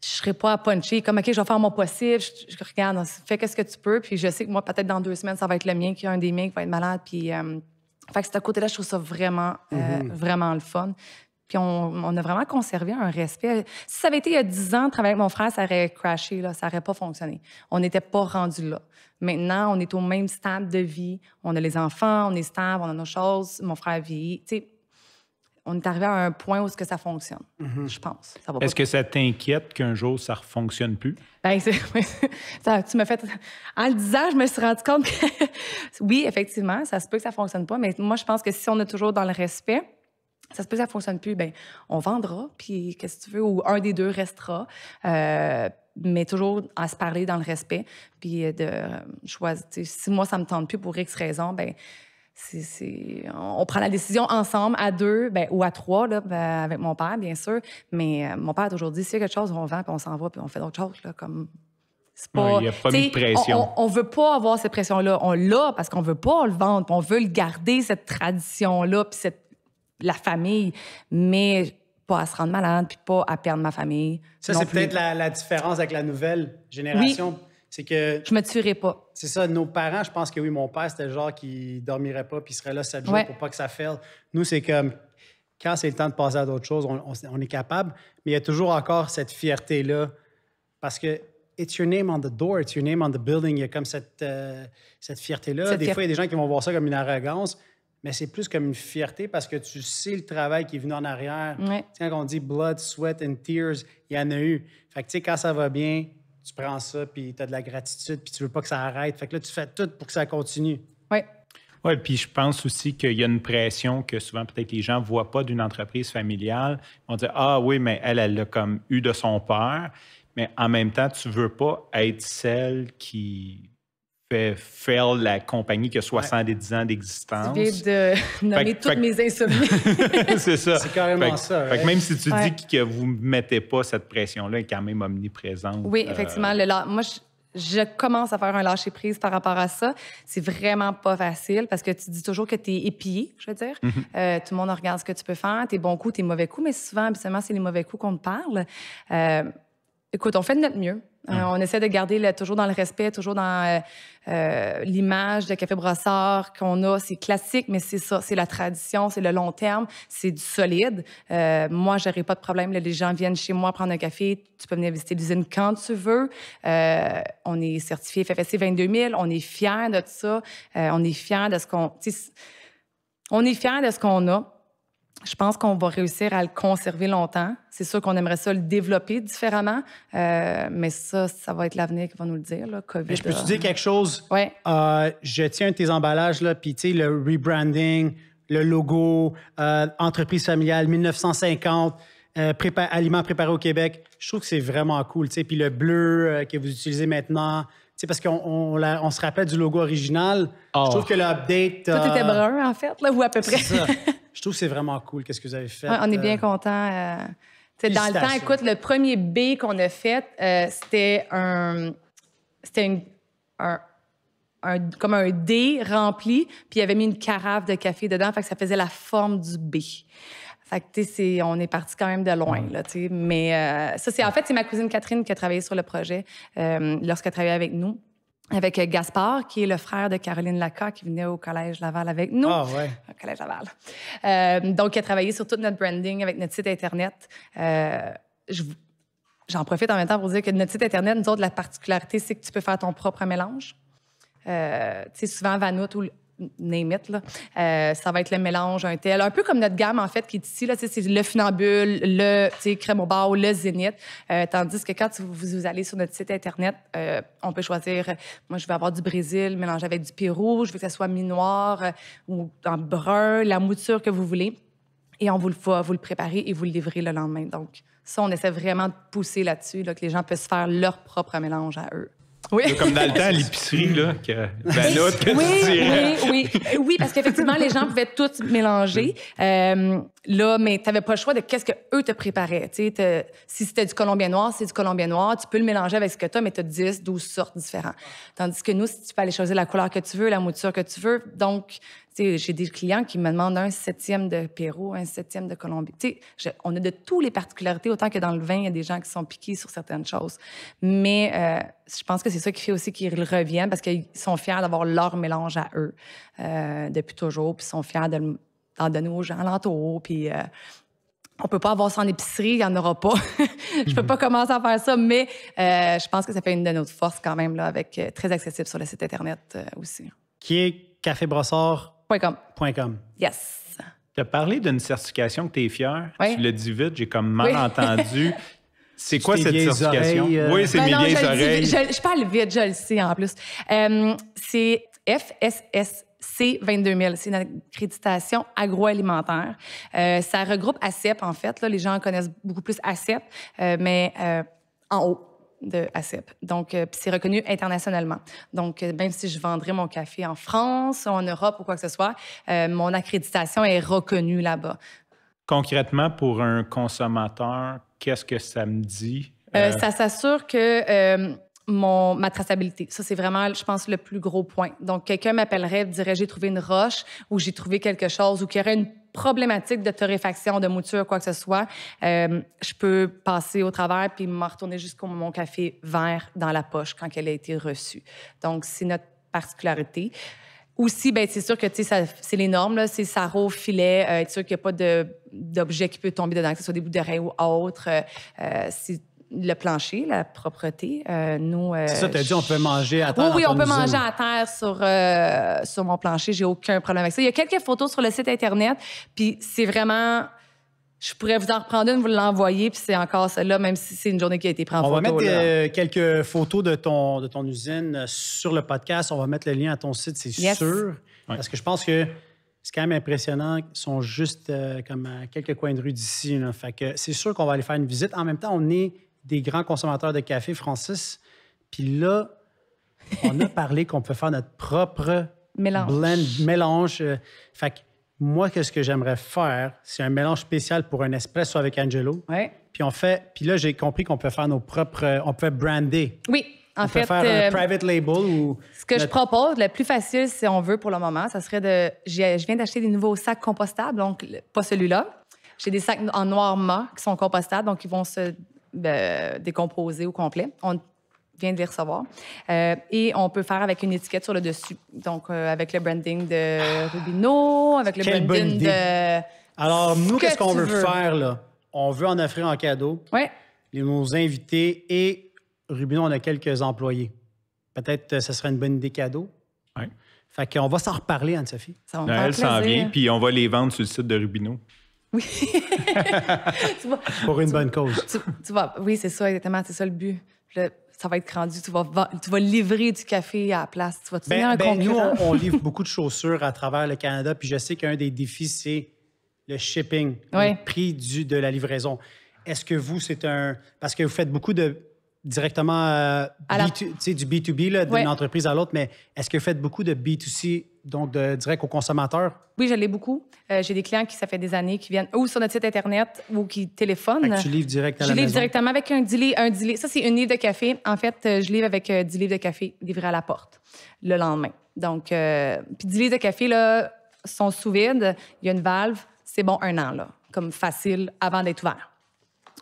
je serais pas à comme, OK, je vais faire mon possible, je, regarde, fais qu'est-ce que tu peux, puis je sais que moi, peut-être dans deux semaines, ça va être le mien, qui a un des miens qui va être malade, puis... fait que c'est à côté-là, je trouve ça vraiment, mm-hmm. vraiment le fun. Puis on, a vraiment conservé un respect. Si ça avait été il y a 10 ans, travailler avec mon frère, ça aurait crashé, là, ça aurait pas fonctionné. On n'était pas rendu là. Maintenant, on est au même stade de vie. On a les enfants, on est stable, on a nos choses. Mon frère vieillit. Tu sais, on est arrivé à un point où ce que ça fonctionne, mm-hmm. je pense. Est-ce que ça t'inquiète qu'un jour, ça ne fonctionne plus? Ben, tu me fait... En le disant, je me suis rendu compte que oui, effectivement, ça se peut que ça ne fonctionne pas, mais moi, je pense que si on est toujours dans le respect, ça se peut, ça fonctionne plus, ben on vendra, puis qu'est-ce que tu veux, ou un des deux restera. Euh, mais toujours à se parler dans le respect, puis de choisir. Si moi, ça me tente plus pour X raison, ben c'est. on prend la décision ensemble, à deux ben, ou à trois, là, ben, avec mon père, bien sûr. Mais euh, mon père a toujours dit, s'il y a quelque chose, on vend, puis on s'en va, puis on fait d'autres choses. Là, comme... il n'y a pas de pression. On ne veut pas avoir cette pression-là. On l'a parce qu'on ne veut pas le vendre, on veut le garder, cette tradition-là, puis cette la famille, mais pas à se rendre malade, puis pas à perdre ma famille. Ça, c'est peut-être la, différence avec la nouvelle génération. C'est que. Je me tuerai pas. C'est ça. Nos parents, je pense que oui, mon père, c'était le genre qui dormirait pas puis serait là sept jours pour pas que ça faille. Nous, c'est comme quand c'est le temps de passer à d'autres choses, on, est capable, mais il y a toujours encore cette fierté-là parce que it's your name on the door, it's your name on the building. Il y a comme cette, euh, cette fierté-là. Des fois, il y a des gens qui vont voir ça comme une arrogance, mais c'est plus comme une fierté parce que tu sais le travail qui est venu en arrière. Tiens, Quand on dit blood, sweat and tears, il y en a eu. Fait que, tu sais, quand ça va bien, tu prends ça, puis tu as de la gratitude, puis tu veux pas que ça arrête. Fait que là, tu fais tout pour que ça continue. Oui. Oui, puis je pense aussi qu'il y a une pression que souvent peut-être les gens ne voient pas d'une entreprise familiale. On dit Ah oui, mais elle, elle l'a comme eu de son père. Mais en même temps, tu ne veux pas être celle qui fait faire la compagnie qui a 70 ans d'existence. Tu de nommer toutes mes insomnies. c'est ça. C'est carrément ça. même si tu dis que vous ne mettez pas cette pression-là, elle est quand même omniprésente. Oui, euh. effectivement. moi, je, commence à faire un lâcher-prise par rapport à ça. C'est vraiment pas facile parce que tu dis toujours que tu es épié, je veux dire. Mm-hmm. Euh, tout le monde regarde ce que tu peux faire, tes bons coups, tes mauvais coups, mais souvent, habituellement, c'est les mauvais coups qu'on te parle. Euh, écoute, on fait de notre mieux. Euh, ah. on essaie de garder toujours dans le respect, toujours dans euh, euh, l'image de Café Brossard qu'on a. C'est classique, mais c'est ça, c'est la tradition, c'est le long terme, c'est du solide. Euh, moi, j'aurais pas de problème. les gens viennent chez moi prendre un café. Tu peux venir visiter l'usine quand tu veux. on est certifié FFC 22 000. On est fiers de ça. on est fiers de ce qu'on... On est fiers de ce qu'on a je pense qu'on va réussir à le conserver longtemps. C'est sûr qu'on aimerait ça le développer différemment, euh, mais ça, ça va être l'avenir qui va nous le dire. je peux te euh. dire quelque chose? Oui. Euh, je tiens tes emballages, puis tu sais, le rebranding, le logo, entreprise familiale 1950, aliments préparés au Québec. Je trouve que c'est vraiment cool, tu sais. Puis le bleu que vous utilisez maintenant, c'est parce qu'on on se rappelle du logo original. Je ah. trouve que l'update. Tout était euh, brun, en fait, là, ou à peu près. Ça. Je trouve que c'est vraiment cool, qu'est-ce que vous avez fait. on est bien euh, contents. Euh, dans le temps, écoute, le premier B qu'on a fait, c'était un. C'était un, un, comme un D » rempli, puis il avait mis une carafe de café dedans, fait que ça faisait la forme du B. Fait que, sais, on est parti quand même de loin, là, tu sais. Mais euh, ça, c'est en fait, c'est ma cousine Catherine qui a travaillé sur le projet euh, lorsqu'elle travaillait avec nous. Avec euh, Gaspard, qui est le frère de Caroline Laca, qui venait au Collège Laval avec nous. Ah, ouais. Au Collège Laval. Euh, donc, qui a travaillé sur tout notre branding avec notre site Internet. j'en profite en même temps pour dire que notre site Internet, nous autres, la particularité, c'est que tu peux faire ton propre mélange. Euh, tu sais, souvent, Vanout ou name it, euh, ça va être le mélange, un tel. Un peu comme notre gamme, en fait, qui est ici. Là, c'est le funambule, le crème au bar, le zénith. Euh, tandis que quand vous, allez sur notre site Internet, euh, on peut choisir, moi, je veux avoir du Brésil mélangé avec du Pérou. Je veux que ça soit mi-noir ou en brun, la mouture que vous voulez. Et on vous le fait, vous le préparer et vous le livrez le lendemain. Donc, ça, on essaie vraiment de pousser là-dessus, que les gens puissent faire leur propre mélange à eux. Oui. comme dans le temps, l'épicerie, là, que, ben, oui, oui, oui, parce qu'effectivement, les gens pouvaient tout mélanger. Euh, là, mais tu n'avais pas le choix de qu'est-ce que eux te préparaient. sais, si c'était du colombien noir, c'est du colombien noir. Tu peux le mélanger avec ce que tu as, mais tu as 10, 12 sortes différentes. Tandis que nous, si tu peux aller choisir la couleur que tu veux, la mouture que tu veux, donc j'ai des clients qui me demandent un septième de Pérou, un septième de Colombie. on a de toutes les particularités, autant que dans le vin, il y a des gens qui sont piqués sur certaines choses. Mais euh, je pense que c'est ça qui fait aussi qu'ils reviennent parce qu'ils sont fiers d'avoir leur mélange à eux euh, depuis toujours, puis ils sont fiers d'en de, donner aux gens alentour, puis... Euh, on peut pas avoir ça en épicerie, il n'y en aura pas. je peux mhm. pas commencer à faire ça, mais je pense que ça fait une de nos forces quand même, là, avec très accessible sur le site Internet aussi. Qui est Café Brossard Point .com. Point Yes. Tu as parlé d'une certification que tu es fière. Tu l'as dit vite, j'ai comme mal entendu. C'est quoi cette certification? Euh, oui, c'est mes ben je oreilles. je, parle vite, je le sais en plus. Euh, c'est FSSC 22000. C'est une accréditation agroalimentaire. Euh, ça regroupe ACEP, en fait. Là, les gens connaissent beaucoup plus ACEP, mais en haut de ACEP. Donc, euh, c'est reconnu internationalement. Donc, euh, même si je vendrais mon café en France, en Europe ou quoi que ce soit, euh, mon accréditation est reconnue là-bas. Concrètement, pour un consommateur, qu'est-ce que ça me dit? ça s'assure que ma traçabilité. Ça, c'est vraiment, je pense, le plus gros point. Donc, quelqu'un m'appellerait, dirait j'ai trouvé une roche ou j'ai trouvé quelque chose ou qu'il y aurait une problématique de torréfaction, de mouture, quoi que ce soit, euh, je peux passer au travers puis me retourner jusqu'au mon café vert dans la poche quand elle a été reçue. Donc, c'est notre particularité. Aussi, ben c'est sûr que tu c'est les normes, c'est sarreau, filet, euh, être sûr qu'il n'y a pas d'objet qui peut tomber dedans, que ce soit des bouts de rein ou autre. Euh, euh le plancher, la propreté. Euh, nous, euh, ça, as dit, on peut manger à terre. Oui, on peut manger à terre sur, euh, sur mon plancher. J'ai aucun problème avec ça. Il y a quelques photos sur le site Internet, puis c'est vraiment... Je pourrais vous en reprendre une, vous l'envoyer, puis c'est encore celle-là, même si c'est une journée qui a été prise en on photo. On va mettre euh, quelques photos de ton, de ton usine sur le podcast. On va mettre le lien à ton site, c'est sûr. Parce que je pense que c'est quand même impressionnant. Ils sont juste comme à quelques coins de rue d'ici. Fait que c'est sûr qu'on va aller faire une visite. En même temps, on est des grands consommateurs de café, Francis. Puis là, on a parlé qu'on peut faire notre propre mélange. Blend, mélange. Euh, fait que moi, quest ce que j'aimerais faire, c'est un mélange spécial pour un espresso avec Angelo. Puis on fait, puis là, j'ai compris qu'on peut faire nos propres, euh, on peut brander. Oui. En on fait, peut faire un euh, private label ou. Ce que je propose, le plus facile, si on veut pour le moment, ça serait de. Je viens d'acheter des nouveaux sacs compostables, donc pas celui-là. J'ai des sacs en noir mat qui sont compostables, donc ils vont se décomposés au complet. On vient de les recevoir. Euh, et on peut faire avec une étiquette sur le dessus. Donc, euh, avec le branding de Rubino, avec le branding de. Alors, nous, qu'est-ce qu'on veut faire, là? On veut en offrir en cadeau. Oui. Nos invités et Rubino, on a quelques employés. Peut-être que euh, ce serait une bonne idée cadeau. Oui. Fait qu'on va s'en reparler, Anne-Sophie. Ça va me Elle s'en vient, puis on va les vendre sur le site de Rubino. Oui. Pour une bonne cause. Tu, oui, c'est ça, exactement. C'est ça le but. ça va être rendu. Tu vas, tu vas livrer du café à la place. Tu vas ben, ben Nous, on, livre beaucoup de chaussures à travers le Canada. Puis je sais qu'un des défis, c'est le shipping, le prix du, de la livraison. Est-ce que vous, c'est un. Parce que vous faites beaucoup de directement euh, tu sais, du B2B, là, d'une entreprise à l'autre, mais est-ce que vous faites beaucoup de B2C, donc de direct aux consommateurs? Oui, je l'ai beaucoup. Euh, j'ai des clients qui, ça fait des années, qui viennent ou sur notre site Internet ou qui téléphonent. tu livres direct à la Je livre directement avec un délai. Un Ça, c'est une livre de café. En fait, euh, je livre avec 10 livres de café livrés à la porte le lendemain. Donc, puis 10 livres de café, là, sont sous vide. Il y a une valve. C'est bon, un an, là, comme facile, avant d'être ouvert.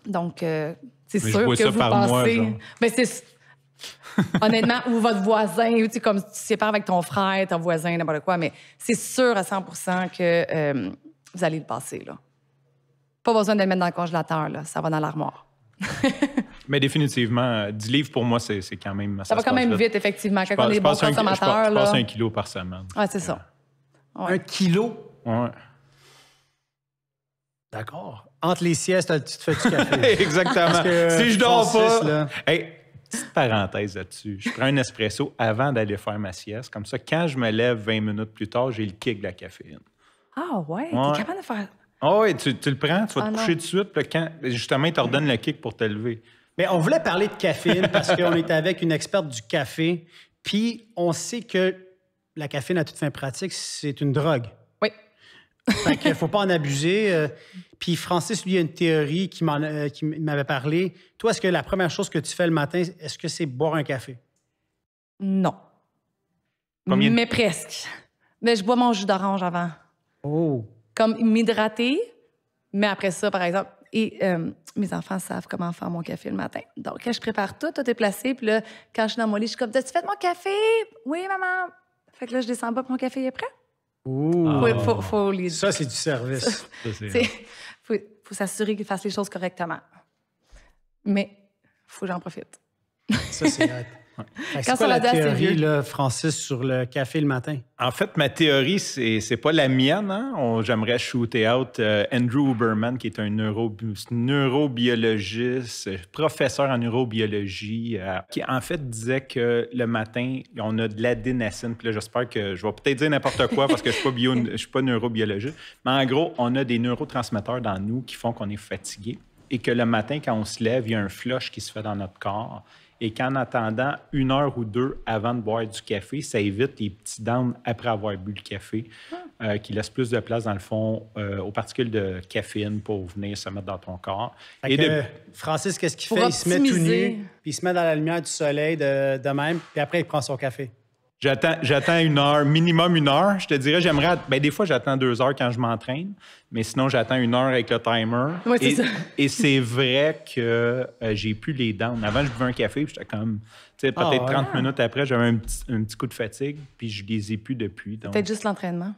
Donc, euh, c'est sûr que vous le passez. mais c'est honnêtement, ou votre voisin, ou tu sais, comme tu sépares avec ton frère, ton voisin, n'importe quoi, mais c'est sûr à 100 que euh, vous allez le passer, là. Pas besoin de le mettre dans le congélateur, là. Ça va dans l'armoire. mais définitivement, 10 euh, livres, pour moi, c'est quand même... Ça, va quand même vite, effectivement, quand on est bon consommateur. Je, passe un kilo par semaine. Oui, c'est ça. Un kilo? Oui. D'accord entre les siestes, tu te fais du café. Exactement. si je dors pas. petite parenthèse là-dessus. Je prends un espresso avant d'aller faire ma sieste. Comme ça, quand je me lève 20 minutes plus tard, j'ai le kick de la caféine. Ah ouais, t'es capable de faire. Ah oui, tu, tu, le prends, tu vas te ah, coucher tout de suite, quand, justement, il t'ordonne le kick pour te lever. Mais on voulait parler de caféine parce qu'on est avec une experte du café, puis on sait que la caféine à toute fin pratique, c'est une drogue. Oui. fait qu'il ne faut pas en abuser. Euh, puis Francis, lui, a une théorie qui euh, m'avait parlé. Toi, est-ce que la première chose que tu fais le matin, est-ce que c'est boire un café? Non. Mais presque. Mais je bois mon jus d'orange avant. Oh. Comme m'hydrater, mais après ça, par exemple, et euh, mes enfants savent comment faire mon café le matin. Donc, je prépare tout, tout est placé. Puis là, quand je suis dans mon lit, je suis comme, tu fait mon café? Oui, maman. Fait que là, je descends pas, mon café est prêt. Ouh. Ça, c'est du service faut s'assurer qu'il fasse les choses correctement. Mais faut que j'en profite. Ça, c'est Quand quoi la théorie, Francis, sur le café le matin? En fait, ma théorie, c'est, c'est pas la mienne. Hein. j'aimerais shooter out euh, Andrew Huberman, qui est un neuro, neurobiologiste, professeur en neurobiologie, euh, qui en fait disait que le matin, on a de l'adénacine. Puis là, j'espère que je vais peut-être dire n'importe quoi parce que je ne suis pas neurobiologiste. Mais en gros, on a des neurotransmetteurs dans nous qui font qu'on est fatigué et que le matin, quand on se lève, il y a un flush qui se fait dans notre corps et qu'en attendant une heure ou deux avant de boire du café, ça évite les petits dents après avoir bu le café, ah. euh, qui laisse plus de place, dans le fond, euh, aux particules de caféine pour venir se mettre dans ton corps. et de... Francis, qu'est-ce qu'il fait? Il se met tout nu, puis il se met dans la lumière du soleil de, de même, puis après, il prend son café. J'attends, j'attends une heure, minimum une heure. Je te dirais, j'aimerais. Ben, des fois, j'attends deux heures quand je m'entraîne, mais sinon, j'attends une heure avec le timer. Moi c'est et, ça. et c'est vrai que euh, j'ai plus les dents. Avant, je buvais un café, puis j'étais comme. Tu sais, peut-être 30 ah, minutes après, j'avais un petit, coup de fatigue, puis je les ai plus depuis. Peut-être juste l'entraînement.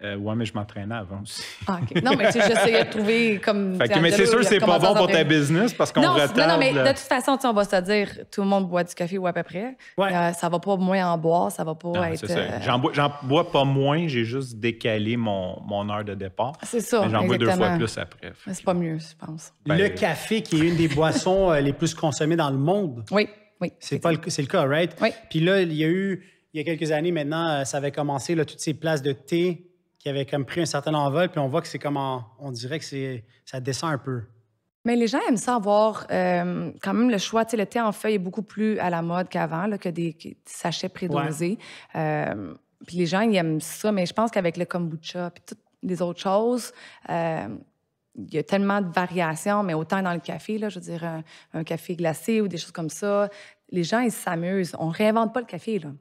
Oui, euh, ouais, mais je m'entraînais avant aussi. Ah, non, mais tu sais, j'essayais de trouver comme. mais c'est sûr que c'est pas bon pour ta business parce qu'on retarde. Non, non, mais de toute façon, on va se dire, tout le monde boit du café ou à peu près. Ouais. Euh, ça va pas moins en boire, ça va pas être. Euh, j'en bois, bois, pas moins, j'ai juste décalé mon, mon heure de départ. C'est ça. J'en bois deux fois plus après. C'est pas mieux, je pense. le ben, café, qui est euh, une des boissons les plus consommées dans le monde. Oui, oui. C'est le, le cas, right? Oui. Puis là, il y a eu, il y a quelques années maintenant, ça avait commencé, là, toutes ces places de thé qui avait comme pris un certain envol, puis on voit que c'est comme on dirait que c'est ça descend un peu. Mais les gens aiment ça avoir euh, quand même le choix. Tu sais, le thé en feuille est beaucoup plus à la mode qu'avant, que des, sachets prédosés. Euh, puis les gens, ils aiment ça, mais je pense qu'avec le kombucha puis toutes les autres choses, euh, il y a tellement de variations, mais autant dans le café, là, je veux dire, un, un café glacé ou des choses comme ça, les gens, ils s'amusent. On réinvente pas le café, là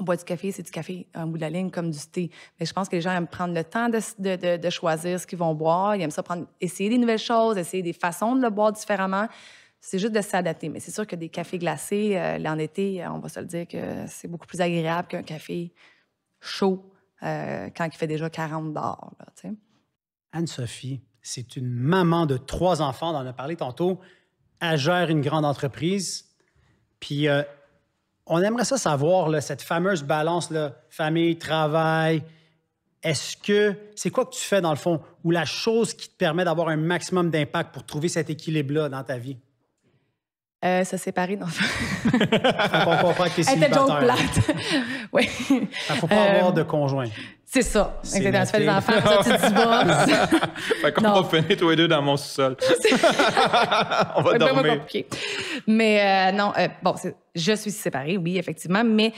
on boit du café, c'est du café un bout de la ligne, comme du thé. Mais je pense que les gens aiment prendre le temps de, de, de, choisir ce qu'ils vont boire. Ils aiment ça prendre, essayer des nouvelles choses, essayer des façons de le boire différemment. C'est juste de s'adapter. Mais c'est sûr que des cafés glacés, euh, été, euh, on va se le dire que c'est beaucoup plus agréable qu'un café chaud euh, quand il fait déjà 40 d'or. Anne-Sophie, c'est une maman de trois enfants, on en a parlé tantôt. Elle gère une grande entreprise. Puis euh, on aimerait ça savoir, cette fameuse balance, là, famille, travail. Est-ce que c'est quoi que tu fais dans le fond ou la chose qui te permet d'avoir un maximum d'impact pour trouver cet équilibre-là dans ta vie? Euh, se séparer dans On comprend plate. oui. Il faut pas euh, avoir de conjoint. C'est ça. Exactement. Tu fais des enfants, tu te divorces. fait qu'on va finir tous les deux dans mon sous-sol. On va dormir. Mais euh, non, bon, je suis séparée, oui, effectivement, mais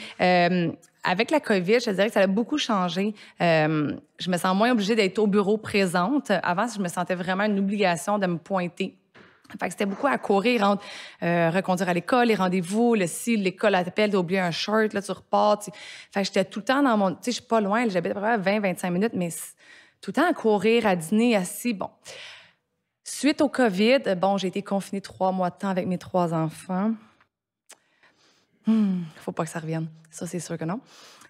avec la COVID, je dirais que ça a beaucoup changé. je me sens moins obligée d'être au bureau présente. Avant, je me sentais vraiment une obligation de me pointer fait que c'était beaucoup à courir entre euh, reconduire à l'école, les rendez-vous, le si l'école appelle, t'as oublié un shirt, là, tu repars. Fait que j'étais tout le temps dans mon... Tu sais, je suis pas loin, j'habite à 20-25 minutes, mais tout le temps à courir, à dîner, assis, bon. Suite au COVID, bon, j'ai été confinée trois mois de temps avec mes trois enfants. Hmm, faut pas que ça revienne. Ça, c'est sûr que non.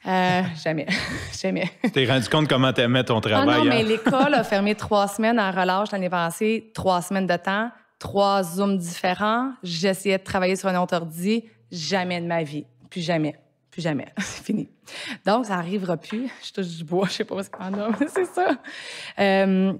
Euh, jamais. jamais. Tu t'es rendu compte comment t'aimais ton ah travail? non, hein? mais l'école a fermé trois semaines en relâche l'année passée, trois semaines de temps trois zooms différents. J'essayais de travailler sur un autre ordi. Jamais de ma vie. Plus jamais. Plus jamais. c'est fini. Donc, ça n'arrivera plus. Je touche du bois. Je sais pas ce qu'on en a, mais c'est ça. Euh,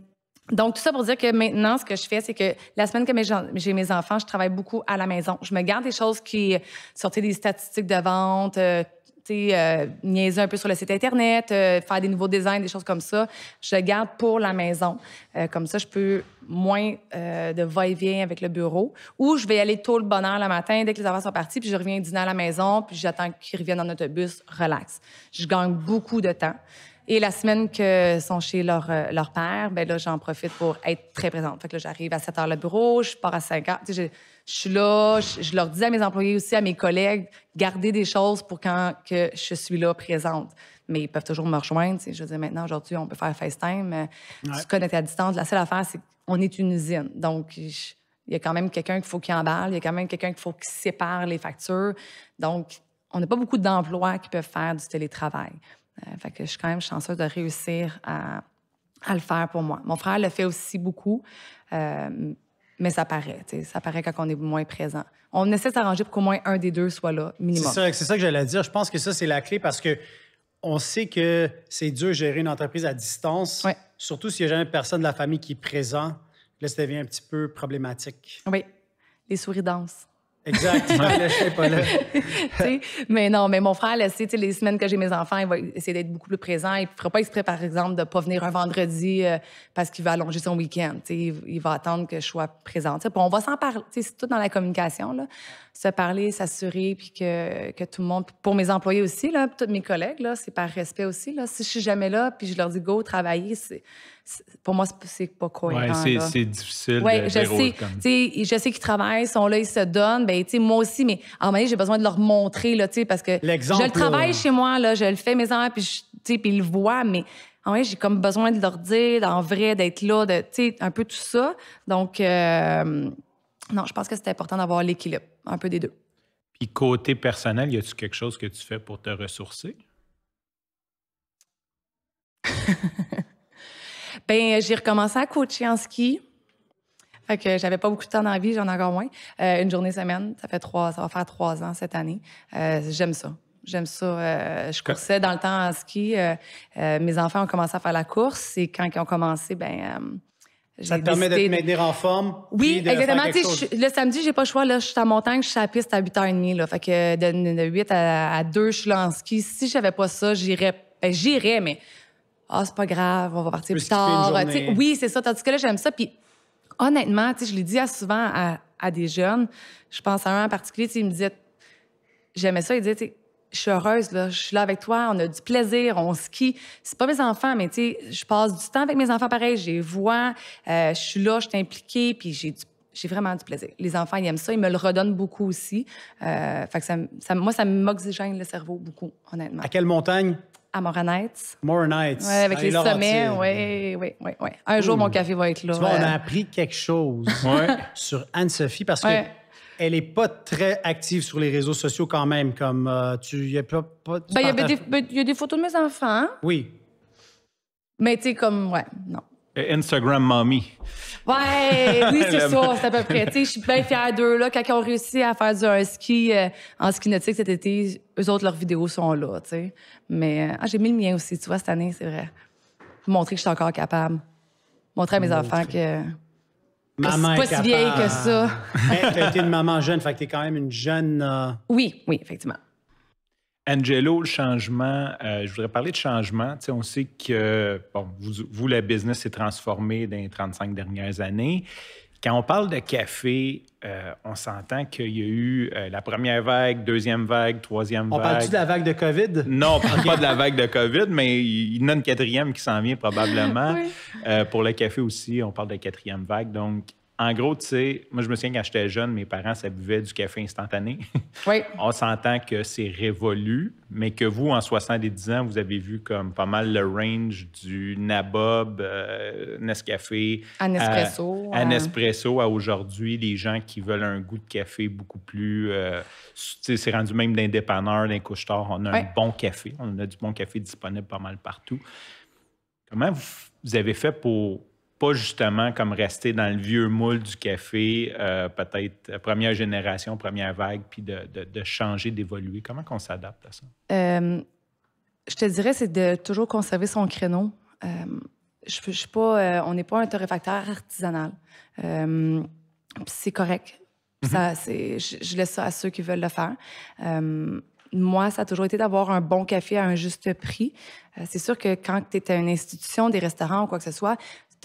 donc, tout ça pour dire que maintenant, ce que je fais, c'est que la semaine que j'ai mes enfants, je travaille beaucoup à la maison. Je me garde des choses qui sortaient des statistiques de vente, euh, euh, niaiser un peu sur le site Internet, euh, faire des nouveaux designs, des choses comme ça, je garde pour la maison. Euh, comme ça, je peux moins euh, de va-et-vient avec le bureau. Ou je vais aller tôt le bonheur le matin, dès que les enfants sont partis, puis je reviens dîner à la maison, puis j'attends qu'ils reviennent en autobus, relax. Je gagne beaucoup de temps. Et la semaine que sont chez leur, leur père, ben là, j'en profite pour être très présente. Fait que là, j'arrive à 7 h le bureau, je pars à 5 heures. j'ai... Je suis là, je, leur dis à mes employés aussi, à mes collègues, gardez des choses pour quand que je suis là présente. Mais ils peuvent toujours me rejoindre. Je veux dire, maintenant, aujourd'hui, on peut faire FaceTime, ouais. se connecter à distance. La seule affaire, c'est qu'on est une usine. Donc, il y a quand même quelqu'un qu'il faut qu'il emballe, il y a quand même quelqu'un qu'il faut qu'il sépare les factures. Donc, on n'a pas beaucoup d'emplois qui peuvent faire du télétravail. Euh, fait que je suis quand même chanceuse de réussir à, le faire pour moi. Mon frère le fait aussi beaucoup. Euh, mais ça paraît, ça paraît quand on est moins présent. On essaie de s'arranger pour qu'au moins un des deux soit là, minimum. C'est ça, c'est ça que j'allais dire. Je pense que ça, c'est la clé parce que on sait que c'est dur de gérer une entreprise à distance, surtout s'il n'y a jamais personne de la famille qui est présent. Là, ça devient un petit peu problématique. Oui, les souris dansent. Exact. lâchez pas là. mais non, mais mon frère, les semaines que j'ai mes enfants, il va essayer d'être beaucoup plus présent. Il ne fera pas exprès, par exemple, de ne pas venir un vendredi euh, parce qu'il va allonger son week-end. Il, il, va attendre que je sois présente. on va s'en parler. C'est tout dans la communication. Là se parler, s'assurer, puis que, que, tout le monde, pour mes employés aussi, là, tous mes collègues, là, c'est par respect aussi. Là. Si je suis jamais là, puis je leur dis go travailler, pour moi, c'est pas cohérent. Oui, c'est difficile. Oui, je, sais, je sais qu'ils travaillent, sont là, ils se donnent. Ben, moi aussi, mais en un j'ai besoin de leur montrer, là, parce que je le travaille euh, chez moi, là, je le fais mes heures, puis, puis ils le voient, mais En ouais, j'ai comme besoin de leur dire, en vrai, d'être là, de, un peu tout ça. Donc, euh, non, je pense que c'est important d'avoir l'équilibre, un peu des deux. Puis côté personnel, y a-tu quelque chose que tu fais pour te ressourcer? ben, j'ai recommencé à coacher en ski. Fait que j'avais pas beaucoup de temps dans la vie, j'en ai encore moins. Euh, une journée semaine, ça fait trois, ça va faire trois ans cette année. Euh, j'aime ça. J'aime ça. Euh, je coursais dans le temps en ski. mes enfants ont commencé à faire la course et quand ils ont commencé, ben ça te permet de te maintenir en forme. Oui, exactement. Le samedi, Je, le samedi, j'ai pas le choix. Là, je suis en montagne, je suis à piste à 8h30. Là. Fait que de, 8 à, à, 2, je suis là en ski. Si j'avais pas ça, j'irais. Ben, j'irais, mais ah, oh, c'est pas grave, on va partir plus, tard. oui, c'est ça. Tandis que là, j'aime ça. Puis honnêtement, je l'ai dit souvent à, à, des jeunes. Je pense à un en particulier, il me disait, j'aimais ça, il disait, je suis heureuse, je suis là avec toi, on a du plaisir, on skie. C'est pas mes enfants, mais tu sais, je passe du temps avec mes enfants pareil, je les vois, euh, je suis là, je suis impliquée, puis j'ai vraiment du plaisir. Les enfants, ils aiment ça. Ils me le redonnent beaucoup aussi. Euh, fait que ça, moi, ça m'oxygène le cerveau beaucoup, honnêtement. À quelle montagne? à Moronites. Moronites. Oui, avec les sommets, oui, oui, oui. Un jour, mon café va être là. Tu vois, on a euh, appris quelque chose sur Anne-Sophie parce que elle est pas très active sur les réseaux sociaux quand même. Comme euh, tu y a pas. Ben, ben, il y, a des photos de mes enfants. Oui. Mais tu sais, comme, ouais, non. Instagram mommy. Ouais, oui, c'est ça, c'est à peu près. Je suis bien fière d'eux. Là, quand ils ont réussi à faire du un ski euh, en ski nautique cet été, eux autres, leurs vidéos sont là. sais. Mais euh, ah, j'ai mis le mien aussi, tu vois, cette année, c'est vrai. Montrer que je suis encore capable. Montrer à mes enfants que Maman est pas si vieille que ça. Ah. Mais t'as été une maman jeune, fait que t'es quand même une jeune. Euh, oui, oui, effectivement. Angelo, le changement, euh, je voudrais parler de changement. on sait que, bon, vous, vous, la business s'est transformée dans les 35 dernières années. Quand on parle de café, euh, on s'entend qu'il y a eu euh, la première vague, deuxième vague, troisième vague. On parle-tu de la vague de COVID? Non, on parle pas de la vague de COVID, mais il y en a une quatrième qui s'en vient probablement. Euh, pour le café aussi, on parle de quatrième vague. Donc, en gros, tu sais, moi, je me souviens quand j'étais jeune, mes parents, ça buvait du café instantané. Oui. On s'entend que c'est révolu, mais que vous, en 70 ans, vous avez vu comme pas mal le range du Nabob, euh, Nescafé. À Nespresso. À, à hein. à aujourd'hui, les gens qui veulent un goût de café beaucoup plus. Euh, tu sais, c'est rendu même d'un dépanneur, d'un couche On a un bon café. On a du bon café disponible pas mal partout. Comment vous avez fait pour pas justement comme rester dans le vieux moule du café, euh, peut-être euh, première génération, première vague, puis de, changer, d'évoluer? Comment qu'on s'adapte à ça? Euh, je te dirais, c'est de toujours conserver son créneau. je, suis pas, on n'est pas un torréfacteur artisanal. c'est correct. Mhm. ça, je, je, laisse ça à ceux qui veulent le faire moi, ça a toujours été d'avoir un bon café à un juste prix. c'est sûr que quand tu es à une institution, des restaurants ou quoi que ce soit,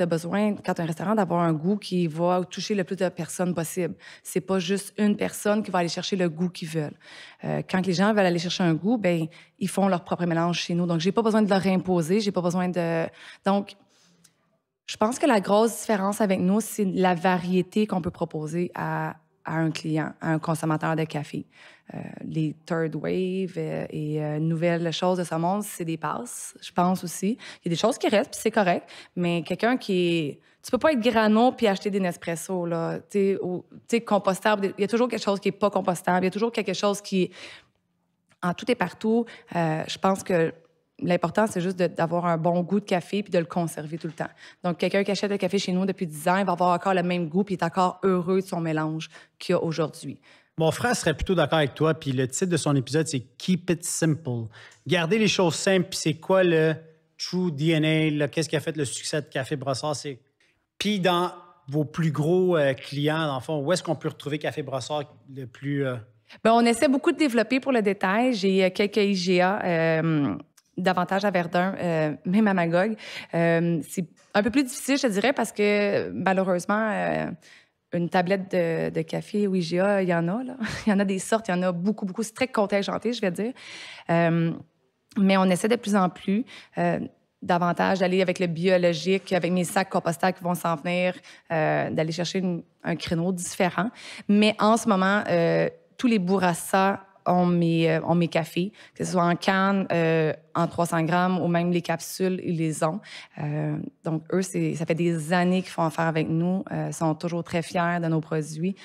besoin, quand un restaurant, d'avoir un goût qui va toucher le plus de personnes possible. C'est pas juste une personne qui va aller chercher le goût qu'ils veulent. Euh, quand les gens veulent aller chercher un goût, ben ils font leur propre mélange chez nous. Donc, j'ai pas besoin de leur imposer, j'ai pas besoin de... Donc, je pense que la grosse différence avec nous, c'est la variété qu'on peut proposer à, à un client, à un consommateur de café. Euh, les third wave euh, et euh, nouvelles choses de ce monde, c'est des passes, je pense aussi. Il y a des choses qui restent, puis c'est correct, mais quelqu'un qui est... Tu peux pas être granot puis acheter des Nespresso, là. Tu sais, compostable, il y a toujours quelque chose qui est pas compostable, il y a toujours quelque chose qui... En tout et partout, je pense que l'important, c'est juste d'avoir un bon goût de café puis de le conserver tout le temps. Donc, quelqu'un qui achète le café chez nous depuis 10 ans, il va avoir encore le même goût puis il est encore heureux de son mélange qu'il a aujourd'hui. Mon frère serait plutôt d'accord avec toi, puis le titre de son épisode, c'est Keep It Simple. Garder les choses simples, puis c'est quoi le true DNA, qu'est-ce qui a fait le succès de Café Brossard? C'est... Puis dans vos plus gros euh, clients, dans fond, où est-ce qu'on peut retrouver Café Brossard le plus... Euh? Ben, on essaie beaucoup de développer pour le détail. J'ai euh, quelques IGA davantage à Verdun, euh, même à Magog. Euh, c'est un peu plus difficile, je dirais, parce que malheureusement, euh, une tablette de, café ou IGA, il y en a. Là. il y en a des sortes, il y en a beaucoup, beaucoup. C'est très contingenté, je vais dire. mais on essaie de plus en plus davantage d'aller avec le biologique, avec mes sacs compostables qui vont s'en venir, d'aller chercher un créneau différent. Mais en ce moment, tous les bourrassas on met ont mes euh, café que ce soit en canne, euh, en 300 grammes ou même les capsules, ils les ont. Euh, donc, eux, ça fait des années qu'ils font affaire avec nous. Ils sont toujours très fiers de nos produits.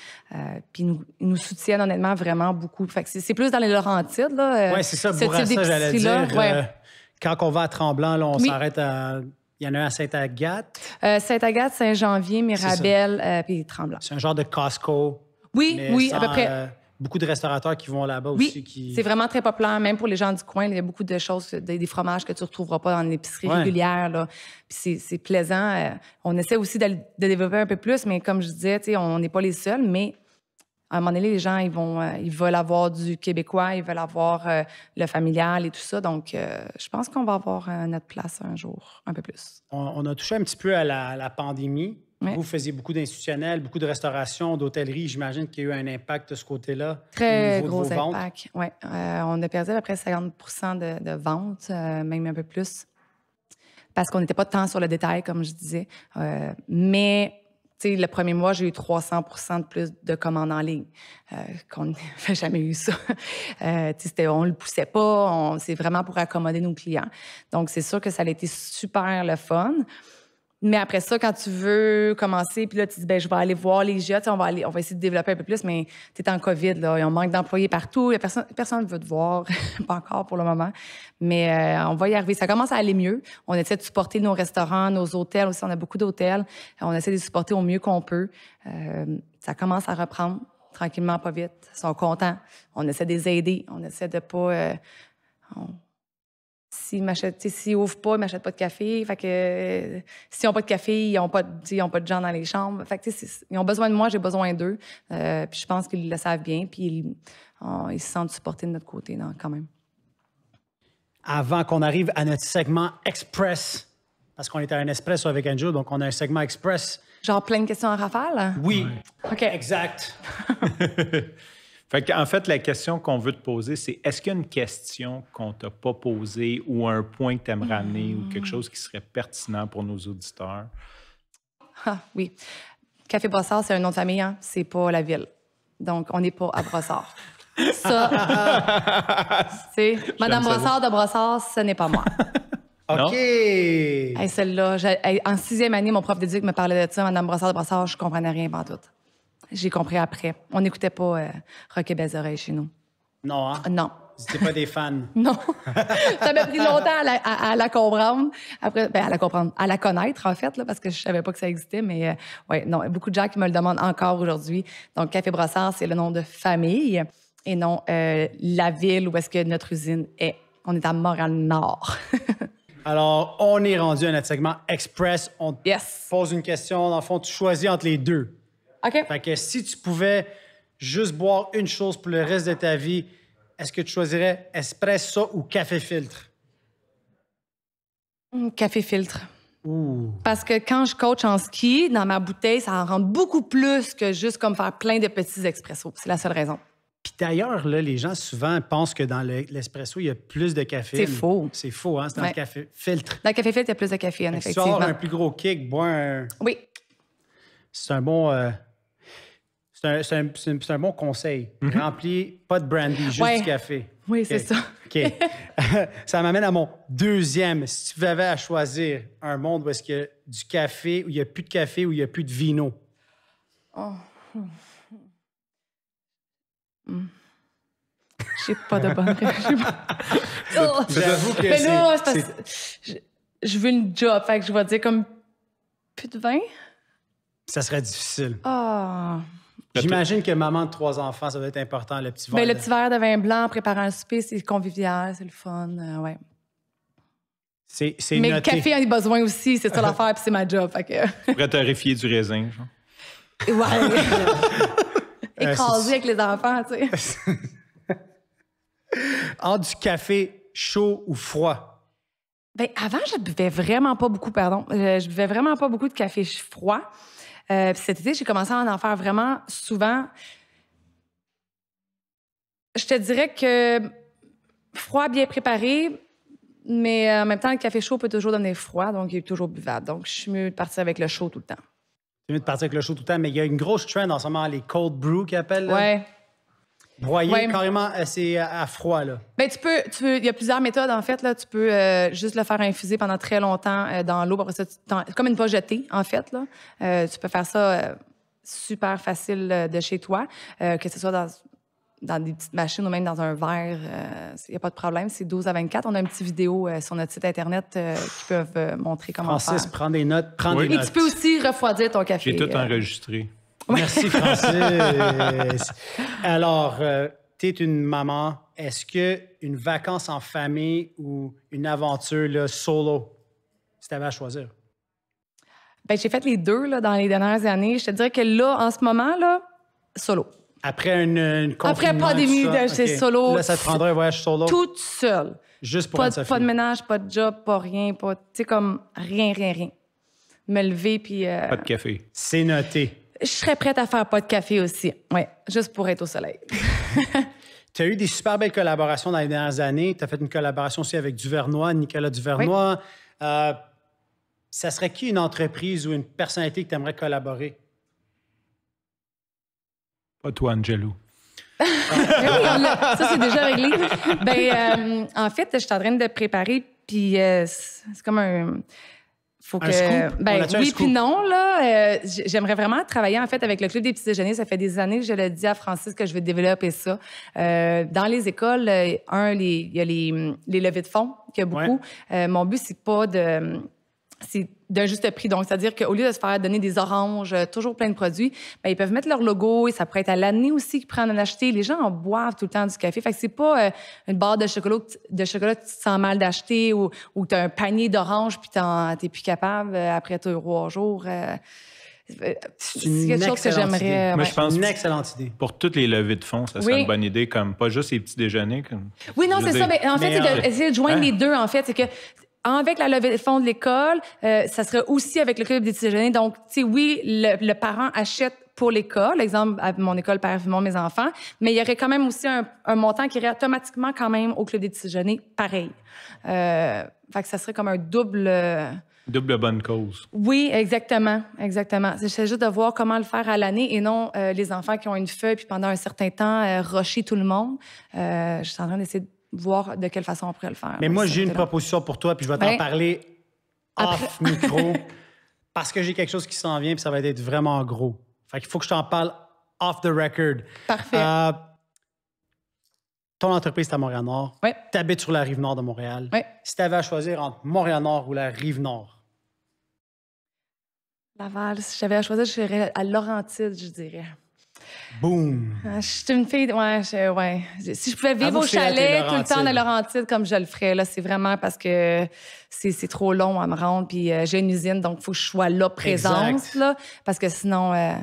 puis, nous, ils nous soutiennent honnêtement vraiment beaucoup. c'est plus dans les Laurentides, là. oui, c'est ça, j'allais dire. quand on va à Tremblant, là, on s'arrête à... Il y en a un à Sainte-Agathe. Sainte-Agathe, Saint-Janvier, Mirabel, puis Tremblant. C'est un genre de Costco. Oui, oui, à peu près beaucoup de restaurateurs qui vont là-bas aussi. Qui... C'est vraiment très populaire, même pour les gens du coin. Il y a beaucoup de choses, des, fromages que tu ne retrouveras pas dans l'épicerie régulière. Là. Puis c'est, plaisant. Euh, on essaie aussi de, développer un peu plus, mais comme je disais, on n'est pas les seuls, mais. À un moment donné, les gens, ils, vont, euh, ils veulent avoir du québécois, ils veulent avoir euh, le familial et tout ça. Donc, je pense qu'on va avoir notre place un jour, un peu plus. On, a touché un petit peu à la, la pandémie. Vous faisiez beaucoup d'institutionnels, beaucoup de restauration, d'hôtellerie. J'imagine qu'il y a eu un impact de ce côté-là. Très gros impact. Oui. Euh, on a perdu à peu près 50 de, ventes, euh, même un peu plus, parce qu'on n'était pas tant sur le détail, comme je disais. Euh, mais mais sais, le premier mois, j'ai eu 300 de plus de commandes en ligne, qu'on n'avait jamais eu ça. Euh, c'était, on le poussait pas, c'est vraiment pour accommoder nos clients. Donc, c'est sûr que ça a été super le fun. Mais après ça, quand tu veux commencer, puis là, tu dis, ben, je vais aller voir les GIA, on va, aller, on va essayer de développer un peu plus, mais tu es en COVID, là, et on manque d'employés partout, personne, personne ne veut te voir, pas encore pour le moment, mais euh, on va y arriver. Ça commence à aller mieux. On essaie de supporter nos restaurants, nos hôtels aussi, on a beaucoup d'hôtels. On essaie de les supporter au mieux qu'on peut. Euh, ça commence à reprendre tranquillement, pas vite. Ils sont contents. On essaie de les aider. On essaie de pas. Euh, s'ils m'achètent, s'ils ouvrent pas, ils m'achètent pas de café. Fait que euh, s'ils n'ont pas de café, ils ont pas, de, pas de gens dans les chambres. Fait ils ont besoin de moi, j'ai besoin d'eux. Euh, puis je pense qu'ils le savent bien, puis ils, se sentent supportés de notre côté, non, quand même. Avant qu'on arrive à notre segment express, parce qu'on est à un express avec Andrew, donc on a un segment express. Genre plein de questions à rafale. Hein? oui. Ok. Exact. en fait, la question qu'on veut te poser, c'est est-ce qu'il y a une question qu'on t'a pas posée ou un point que tu aimerais amener ou quelque hmm. chose qui serait pertinent pour nos auditeurs? Ah, oui. Café Brossard, c'est un nom de famille, hein? c'est pas la ville. Donc, on n'est pas à Brossard. Ça, euh, Madame Brossard de Brossard, ce n'est pas moi. OK. celle-là, en sixième année, mon prof d'éduc me parlait de ça, Madame Brossard de Brossard, je comprenais rien pas tout. J'ai compris après. On n'écoutait pas euh, Rock et Oreilles chez nous. Non, hein? Ah, non. C'était pas des fans. non. Ça m'a pris longtemps à la, à, la, comprendre. Après, ben, à la comprendre, à la connaître, en fait, là, parce que je savais pas que ça existait. Mais euh, ouais, non, beaucoup de gens qui me le demandent encore aujourd'hui. Donc, Café Brossard, c'est le nom de famille et non euh, la ville où est-ce que notre usine est. On est à Montréal-Nord. Alors, on est rendu à notre segment Express. On pose une question. Dans le fond, tu choisis entre les deux. OK. Fait que si tu pouvais juste boire une chose pour le reste de ta vie, est-ce que tu choisirais espresso ou café filtre? Hum, café filtre. Parce que quand je coach en ski, dans ma bouteille, ça en rend beaucoup plus que juste comme faire plein de petits expressos. C'est la seule raison. Puis d'ailleurs, là, les gens souvent pensent que dans l'espresso, il y a plus de café. C'est faux. C'est faux, hein? C'est dans le café filtre. Dans le café filtre, il y a plus de café, effectivement. tu as un plus gros kick, bois un... Oui. C'est un bon... Euh, c'est un, bon conseil. Mm pas de brandy, juste du café. Oui, c'est ça. OK. ça m'amène à mon deuxième. Si tu avais à choisir un monde où est-ce du café, où il n'y a plus de café, où il n'y a plus de vino. Oh. Mm. J'ai pas de bonne réponse. J'avoue oh. que Mais là, parce que je veux une job, fait je vais dire comme plus de vin. Ça serait difficile. Ah. J'imagine que maman de trois enfants, ça doit être important, le petit verre. Ben, Le petit verre de vin blanc en préparant un souper, c'est convivial, c'est le fun. Euh, ouais. Mais le café en a besoin aussi, c'est ça l'affaire, puis c'est ma job. Fait que... te terrifier du raisin, genre. Ouais. Euh, Écrasé avec les enfants, tu sais. en du café chaud ou froid? Ben, avant, je buvais vraiment pas beaucoup, pardon. Euh, je buvais vraiment pas beaucoup de café froid. Euh, cet été, j'ai commencé à en faire vraiment souvent. Je te dirais que froid bien préparé, mais en même temps, le café chaud peut toujours donner froid, donc il est toujours buvable. Donc, je suis mieux de partir avec le chaud tout le temps. C'est mieux de partir avec le chaud tout le temps, mais il y a une grosse trend en ce moment, les cold brew qu'ils appellent. Broyer carrément euh, c'est euh, à, froid là. Ben, tu peux, tu il y a plusieurs méthodes en fait là. Tu peux euh, juste le faire infuser pendant très longtemps dans l'eau, comme une fois jetée, en fait là. tu peux faire ça super facile de chez toi, que ce soit dans dans des petites machines ou même dans un verre, il n'y a pas de problème. C'est 12 à 24. On a une petite vidéo sur notre site Internet qui peuvent montrer comment faire. Francis, prends des notes. Prends des Et tu peux aussi refroidir ton café. J'ai tout enregistré. Merci, Francis. Alors, euh, t'es tu es une maman. Est-ce que une vacance en famille ou une aventure là, solo, si tu avais à choisir? Ben, j'ai fait les deux là, dans les dernières années. Je te dirais que là, en ce moment, là, solo. Après une, une Après pandémie, c'est solo. Là, ça te prendrait un voyage solo? Toute seule. Juste pour pas, de, pas de ménage, pas de job, pas rien, pas, tu sais, comme rien, rien, rien. Me lever, puis... Euh, pas de café. C'est noté. Je serais prête à faire pas de café aussi. Oui, juste pour être au soleil. tu as eu des super belles collaborations dans les dernières années. Tu as fait une collaboration aussi avec Duvernois, Nicolas Duvernois. Euh, ça serait qui une entreprise ou une personnalité que tu aimerais collaborer? Pas toi, Angelo. Ben ça, c'est déjà réglé. ben, euh, en fait, je suis en train de préparer, puis euh, c'est comme un faut un que, scoop? Ben, oui, puis non, là. Euh, j'aimerais vraiment travailler, en fait, avec le Club des petits déjeuners. Ça fait des années que je le dis à Francis que je veux développer ça. Euh, dans les écoles, euh, un, il y a les, les levées de fonds, qu'il y a beaucoup. mon but, c'est pas de c'est d'un juste prix. Donc, c'est-à-dire qu'au lieu de se faire donner des oranges, euh, toujours plein de produits, bien, ils peuvent mettre leur logo et ça pourrait être à l'année aussi qu'ils prennent en acheter. Les gens en boivent tout le temps du café. Fait que c'est pas euh, une barre de chocolat, de chocolat que tu te sens mal d'acheter ou, ou tu as un panier d'oranges puis t'es plus capable euh, après trois jours. jour. c'est quelque chose que j'aimerais. une excellente idée. Pour toutes les levées de fonds, ça serait une bonne idée, comme pas juste les petits déjeuners. Comme, oui, non, c'est ça. Mais en fait, c'est de, joindre hein? les deux. En fait, c'est que avec la levée de fonds de l'école, euh, ça serait aussi avec le club des petits-jeuners. Donc, tu sais, oui, le, parent achète pour l'école, exemple à mon école Père mes enfants, mais il y aurait quand même aussi un, montant qui irait automatiquement quand même au club des petits-jeuners. pareil. Euh, fait que ça serait comme un double... Euh, double bonne cause. Oui, exactement, exactement. C'est juste de voir comment le faire à l'année et non euh, les enfants qui ont une feuille puis pendant un certain temps rocher tout le monde. je suis en train d'essayer voir de quelle façon on pourrait le faire. Mais moi, j'ai une proposition pour toi, puis je vais t'en parler off micro, parce que j'ai quelque chose qui s'en vient, puis ça va être vraiment gros. Fait qu'il faut que je t'en parle off the record. Parfait. Euh, ton entreprise est à Montréal-Nord. Oui. Tu habites sur la rive nord de Montréal. Oui. Si tu avais à choisir entre Montréal-Nord ou la rive nord? Laval, si j'avais à choisir, je serais à Laurentide, je dirais. Boom! Ah, je suis une fille. Ouais, Si je pouvais vivre au chalet tout le temps de Laurentide comme je le ferais, là, c'est vraiment parce que c'est, trop long à me rendre. Puis euh, j'ai une usine, donc il faut que je sois là, présence. parce que sinon, euh,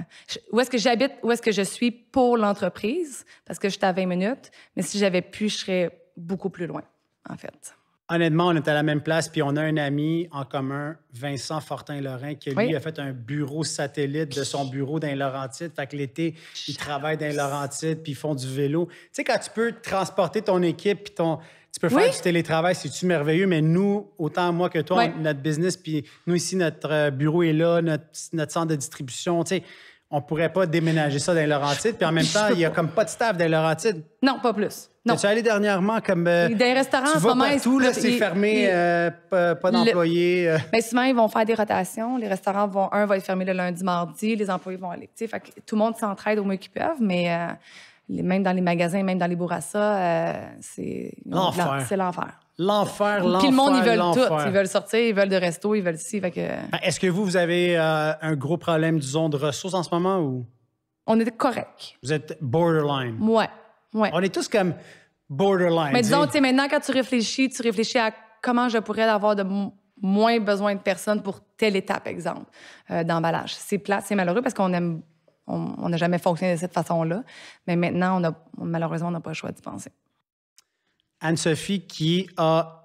où est-ce que j'habite, où est-ce que je suis pour l'entreprise? Parce que je suis à 20 minutes. Mais si j'avais pu, je serais beaucoup plus loin, en fait. Honnêtement, on est à la même place, puis on a un ami en commun, Vincent Fortin-Lorrain, qui lui a fait un bureau satellite de son bureau dans Laurentide. Fait que l'été, il travaille dans Laurentides, puis ils font du vélo. Tu sais, quand tu peux transporter ton équipe, puis Tu peux faire du télétravail, c'est-tu merveilleux, mais nous, autant moi que toi, notre business, puis nous ici, notre euh, bureau est là, notre, centre de distribution, tu sais on pourrait pas déménager ça dans Laurentide, Puis en même temps, il y a comme pas de staff dans Laurentide. Non, pas plus. Non. Tu allé dernièrement comme. Euh, des restaurants tu en vas Partout, là, c'est fermé, euh, euh, pas, d'employés. Mais ben, souvent, ils vont faire des rotations. Les restaurants vont. Un va être fermé le lundi, mardi. Les employés vont aller. Fait que tout le monde s'entraide au mieux qu'ils peuvent, mais même dans les magasins, même dans les bourrasas, c'est. L'enfer. C'est l'enfer. L'enfer, l'enfer. Puis le monde, ils veulent tout. Ils veulent sortir, ils veulent de resto, ils veulent ci. Ben, est-ce que vous, vous avez un gros problème, disons, de ressources en ce moment ou? On est correct. Vous êtes borderline. Ouais. On est tous comme borderline. Mais disons, maintenant, quand tu réfléchis, tu réfléchis à comment je pourrais avoir de moins besoin de personnes pour telle étape, exemple, euh, d'emballage. C'est malheureux parce qu'on aime, on n'a jamais fonctionné de cette façon-là. Mais maintenant, malheureusement, on n'a pas le choix d'y penser. Anne-Sophie qui a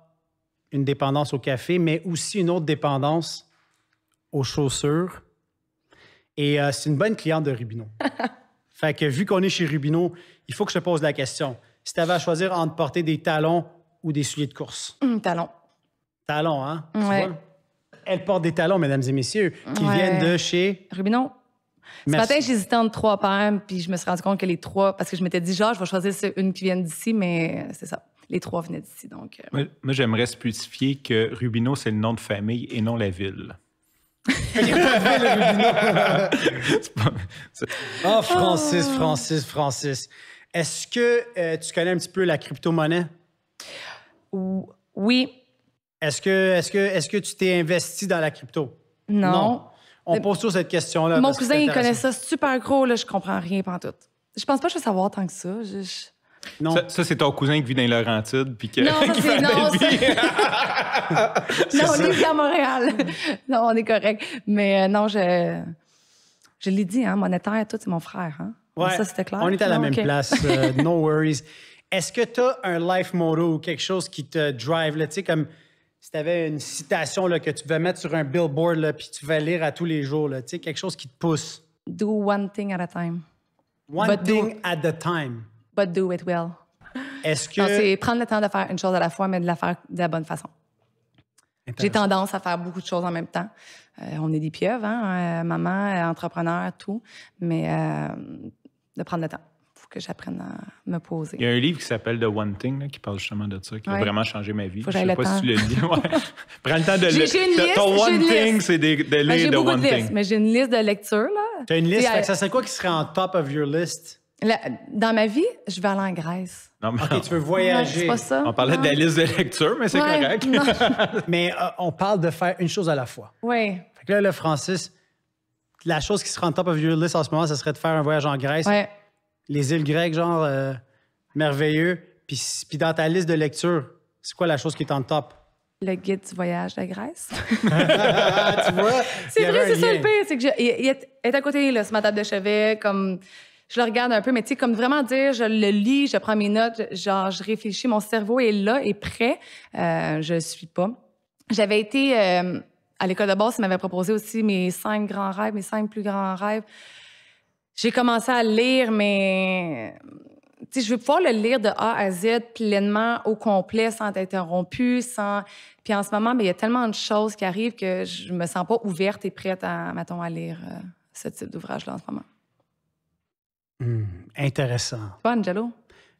une dépendance au café, mais aussi une autre dépendance aux chaussures. Et euh, c'est une bonne cliente de Rubino. fait que vu qu'on est chez Rubino, il faut que je te pose la question. Si tu avais à choisir entre porter des talons ou des souliers de course? Hum, talons. Talons, hein? Elle porte des talons, mesdames et messieurs, qui viennent de chez... Rubino. Ce matin, j'hésitais entre trois paires, puis je me suis rendu compte que les trois, parce que je m'étais dit, genre, je vais choisir une qui vient d'ici, mais c'est ça. Les trois venaient d'ici, donc. Euh. Moi, j'aimerais spécifier que Rubino, c'est le nom de famille et non la ville. Ah, Francis, Francis, Francis. Est-ce que euh, tu connais un petit peu la crypto-monnaie? Oui. Est-ce que, est que, est que tu t'es investi dans la crypto? Non. On pose toujours cette question-là. Mon cousin, il connaît ça super gros, là, je comprends rien tout. Je pense pas que je vais savoir tant que ça. Non. Ça, c'est ton cousin qui vit dans les Laurentides puis que, non, qui fait non, non, on est à Montréal. non, on est correct. Mais euh, non, je, je l'ai dit, hein, monétaire, tout, c'est mon frère. Hein? Ouais, On est à la même place. Euh, no worries. Est-ce que tu as un life motto ou quelque chose qui te drive? Tu sais, comme si tu avais une citation là, que tu devais mettre sur un billboard là, puis tu vas lire à tous les jours, tu sais, quelque chose qui te pousse. Do one thing at a time. One thing at a time. But do it well. Est-ce que. C'est prendre le temps de faire une chose à la fois, mais de la faire de la bonne façon. J'ai tendance à faire beaucoup de choses en même temps. Euh, on est des pieuvres, hein? Euh, maman, entrepreneur, tout. Mais de prendre le temps pour que j'apprenne à me poser. Il y a un livre qui s'appelle The One Thing qui parle justement de ça, qui a vraiment changé ma vie. Faut je sais pas si tu le lis. Prends le temps de lire. J'ai une liste. Ton One Thing, c'est livres de lire One Thing. mais j'ai une liste de lecture. Tu as une liste, ça c'est euh, quoi qui serait en top of your list? dans ma vie, je vais aller en Grèce. Non, tu veux voyager. pas ça. On parlait de la liste de lecture, mais c'est correct. mais euh, on parle de faire une chose à la fois. Oui. Fait que là, le Francis, la chose qui serait en top of your list en ce moment, ce serait de faire un voyage en Grèce. Les îles grecques, genre, euh, merveilleux. Puis, dans ta liste de lecture, c'est quoi la chose qui est en top? Le guide du voyage de Grèce. tu vois? C'est vrai, c'est ça le pire. C'est que je, il, est, à côté, là, sur ma table de chevet, comme je le regarde un peu, mais tu sais, comme vraiment dire, je le lis, je prends mes notes, genre, je réfléchis, mon cerveau est là, et prêt. Euh, je suis pas. J'avais été euh, à l'école de base, ils m'avaient proposé aussi mes cinq grands rêves, mes cinq plus grands rêves. J'ai commencé à lire, mais sais, je veux pouvoir le lire de A à Z pleinement, au complet, sans être interrompu, sans. Puis en ce moment, ben, il y a tellement de choses qui arrivent que je me sens pas ouverte et prête à, mettons, à lire euh, ce type d'ouvrage-là en ce moment. Mmh, intéressant. Quoi, Angelo?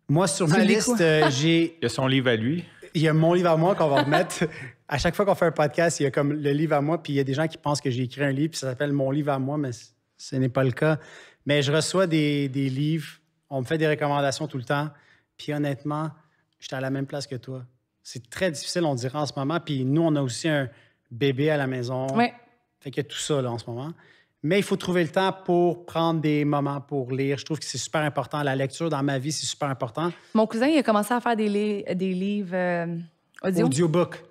Moi, sur ma liste, euh, j'ai. Il y a son livre à lui. Il y a mon livre à moi qu'on va remettre. à chaque fois qu'on fait un podcast, il y a comme le livre à moi, puis il y a des gens qui pensent que j'ai écrit un livre, puis ça s'appelle Mon livre à moi, mais ce n'est pas le cas. Mais je reçois des, livres, on me fait des recommandations tout le temps, puis honnêtement, j'étais à la même place que toi. C'est très difficile, on dirait, en ce moment. Puis nous, on a aussi un bébé à la maison. Oui. Fait qu'il y a tout ça, là, en ce moment. Mais il faut trouver le temps pour prendre des moments pour lire. Je trouve que c'est super important. La lecture, dans ma vie, c'est super important. Mon cousin, il a commencé à faire des, des livres audiobooks euh, audio.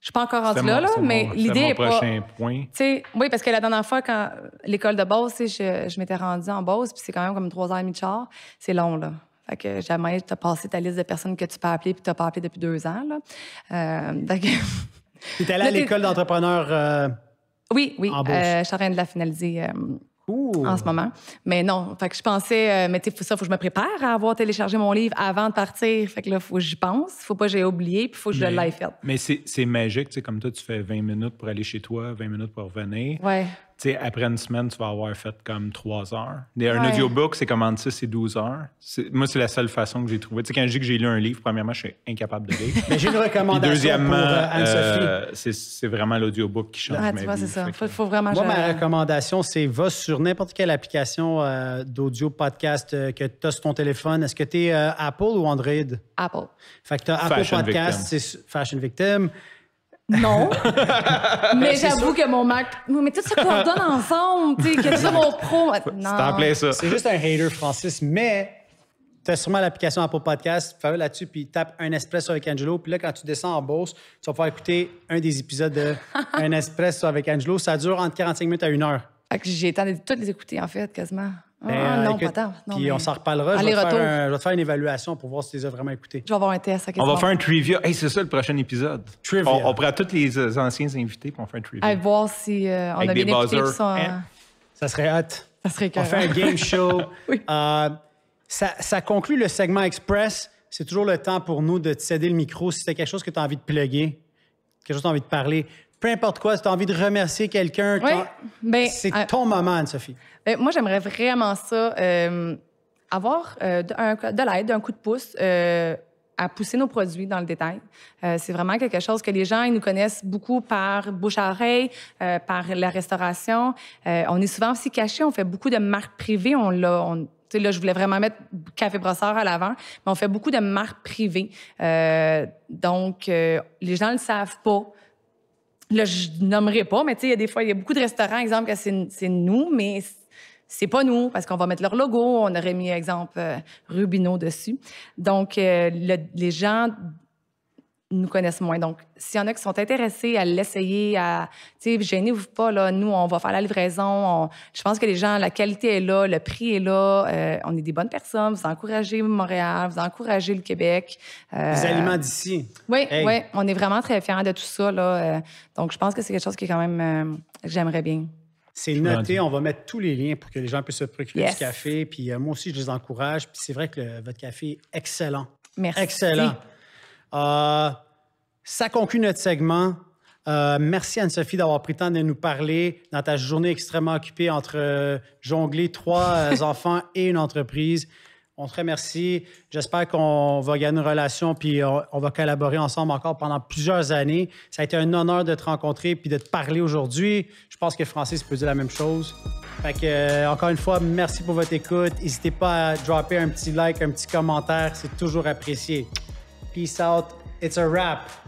Je suis pas encore rendue là, là mais l'idée est, pas. prochain Point. Oui, parce que la dernière fois, quand l'école de Beauce, je, je m'étais rendue en Beauce, puis c'est quand même comme trois heures et demi de char. C'est long, là. Fait que jamais tu as passé ta liste de personnes que tu peux appeler, puis tu n'as pas appelé depuis deux ans, là. Euh, Tu es allée à l'école d'entrepreneurs... Euh, oui, oui. Euh, je suis en train de la finaliser euh, en ce moment. Mais non, fait que je pensais, euh, mais tu sais, ça, faut que je me prépare à avoir téléchargé mon livre avant de partir. Fait que là, faut que j'y pense. Faut pas que j'ai oublié, puis faut que je le live Mais c'est magique, tu sais, comme toi, tu fais 20 minutes pour aller chez toi, 20 minutes pour revenir. Ouais sais, après une semaine, tu vas avoir fait comme trois heures. un audiobook, c'est comme entre 6 et 12 heures. Moi, c'est la seule façon que j'ai trouvé. Tu sais, quand je dis que j'ai lu un livre, premièrement, je suis incapable de lire. Mais j'ai une recommandation pour euh, Anne-Sophie. Euh, c'est vraiment l'audiobook qui change ouais, tu vois, c'est ça. Faut, faut vraiment Moi, ma recommandation, c'est va sur n'importe quelle application euh, d'audio podcast que tu as sur ton téléphone. Est-ce que tu es Apple ou Android? Apple. Fait que tu as Apple Podcast, c'est Fashion Victim. Non. mais j'avoue que mon Mac. Mais tout ça donne ensemble, tu sais, que ça, mon pro. Euh, non. C'est juste un hater, Francis, mais tu as sûrement l'application Apple Podcast, fais là-dessus, puis tape un espresso avec Angelo. Puis là, quand tu descends en bourse, tu vas pouvoir écouter un des épisodes de Un espresso avec Angelo. Ça dure entre 45 minutes à une heure. j'ai le de les écouter, en fait, quasiment ah, ben, euh, non, pas tant. puis on s'en reparlera. Je vais, te faire je vais, faire une évaluation pour voir si tu les as vraiment écoutés. Je vais avoir un test. À on va faire un trivia. Hey, c'est ça le prochain épisode. Trivia. On, prend tous les euh, anciens invités pour on fait un trivia. À voir si euh, on Avec a des buzzers. Sont, hein? Ça serait hot. Ça serait cool. On fait un game show. oui. ça, ça conclut le segment express. C'est toujours le temps pour nous de te céder le micro si c'est quelque chose que tu as envie de plugger, quelque chose que tu as envie de parler peu importe quoi, si tu as envie de remercier quelqu'un, oui, ben, c'est euh, ton moment, Anne-Sophie. Ben, moi, j'aimerais vraiment ça, euh, avoir euh, de, l'aide, un coup de pouce à pousser nos produits dans le détail. c'est vraiment quelque chose que les gens ils nous connaissent beaucoup par bouche à oreille, par la restauration. on est souvent aussi cachés, on fait beaucoup de marques privées, on là, je voulais vraiment mettre Café Brasseur à l'avant, mais on fait beaucoup de marques privées. donc, les gens ne le savent pas là, je nommerai pas, mais tu sais, il y a des fois, il y a beaucoup de restaurants, exemple, que c'est nous, mais c'est pas nous parce qu'on va mettre leur logo. On aurait mis, exemple, euh, Rubino dessus. Donc, euh, les gens nous connaissent moins. Donc, s'il y en a qui sont intéressés à l'essayer, à, tu sais, gênez-vous pas, là. Nous, on va faire la livraison. je pense que les gens, la qualité est là, le prix est là. Euh, on est des bonnes personnes. Vous encouragez Montréal, vous encouragez le Québec. Euh, vous les aliments d'ici. Oui, oui. On est vraiment très fiers de tout ça, là. Euh, donc, je pense que c'est quelque chose qui est quand même, que j'aimerais bien. C'est noté. On va mettre tous les liens pour que les gens puissent se procurer ce du café. Puis moi aussi, je les encourage. Puis c'est vrai que votre café est excellent. Merci. Excellent. Euh, ça conclut notre segment. Euh, merci Anne-Sophie d'avoir pris le temps de nous parler dans ta journée extrêmement occupée entre euh, jongler trois enfants et une entreprise. On te remercie. J'espère qu'on va gagner une relation puis on, va collaborer ensemble encore pendant plusieurs années. Ça a été un honneur de te rencontrer puis de te parler aujourd'hui. Je pense que Francis peut dire la même chose. encore une fois, merci pour votre écoute. N'hésitez pas à dropper un petit like, un petit commentaire. C'est toujours apprécié. Peace out. It's a wrap.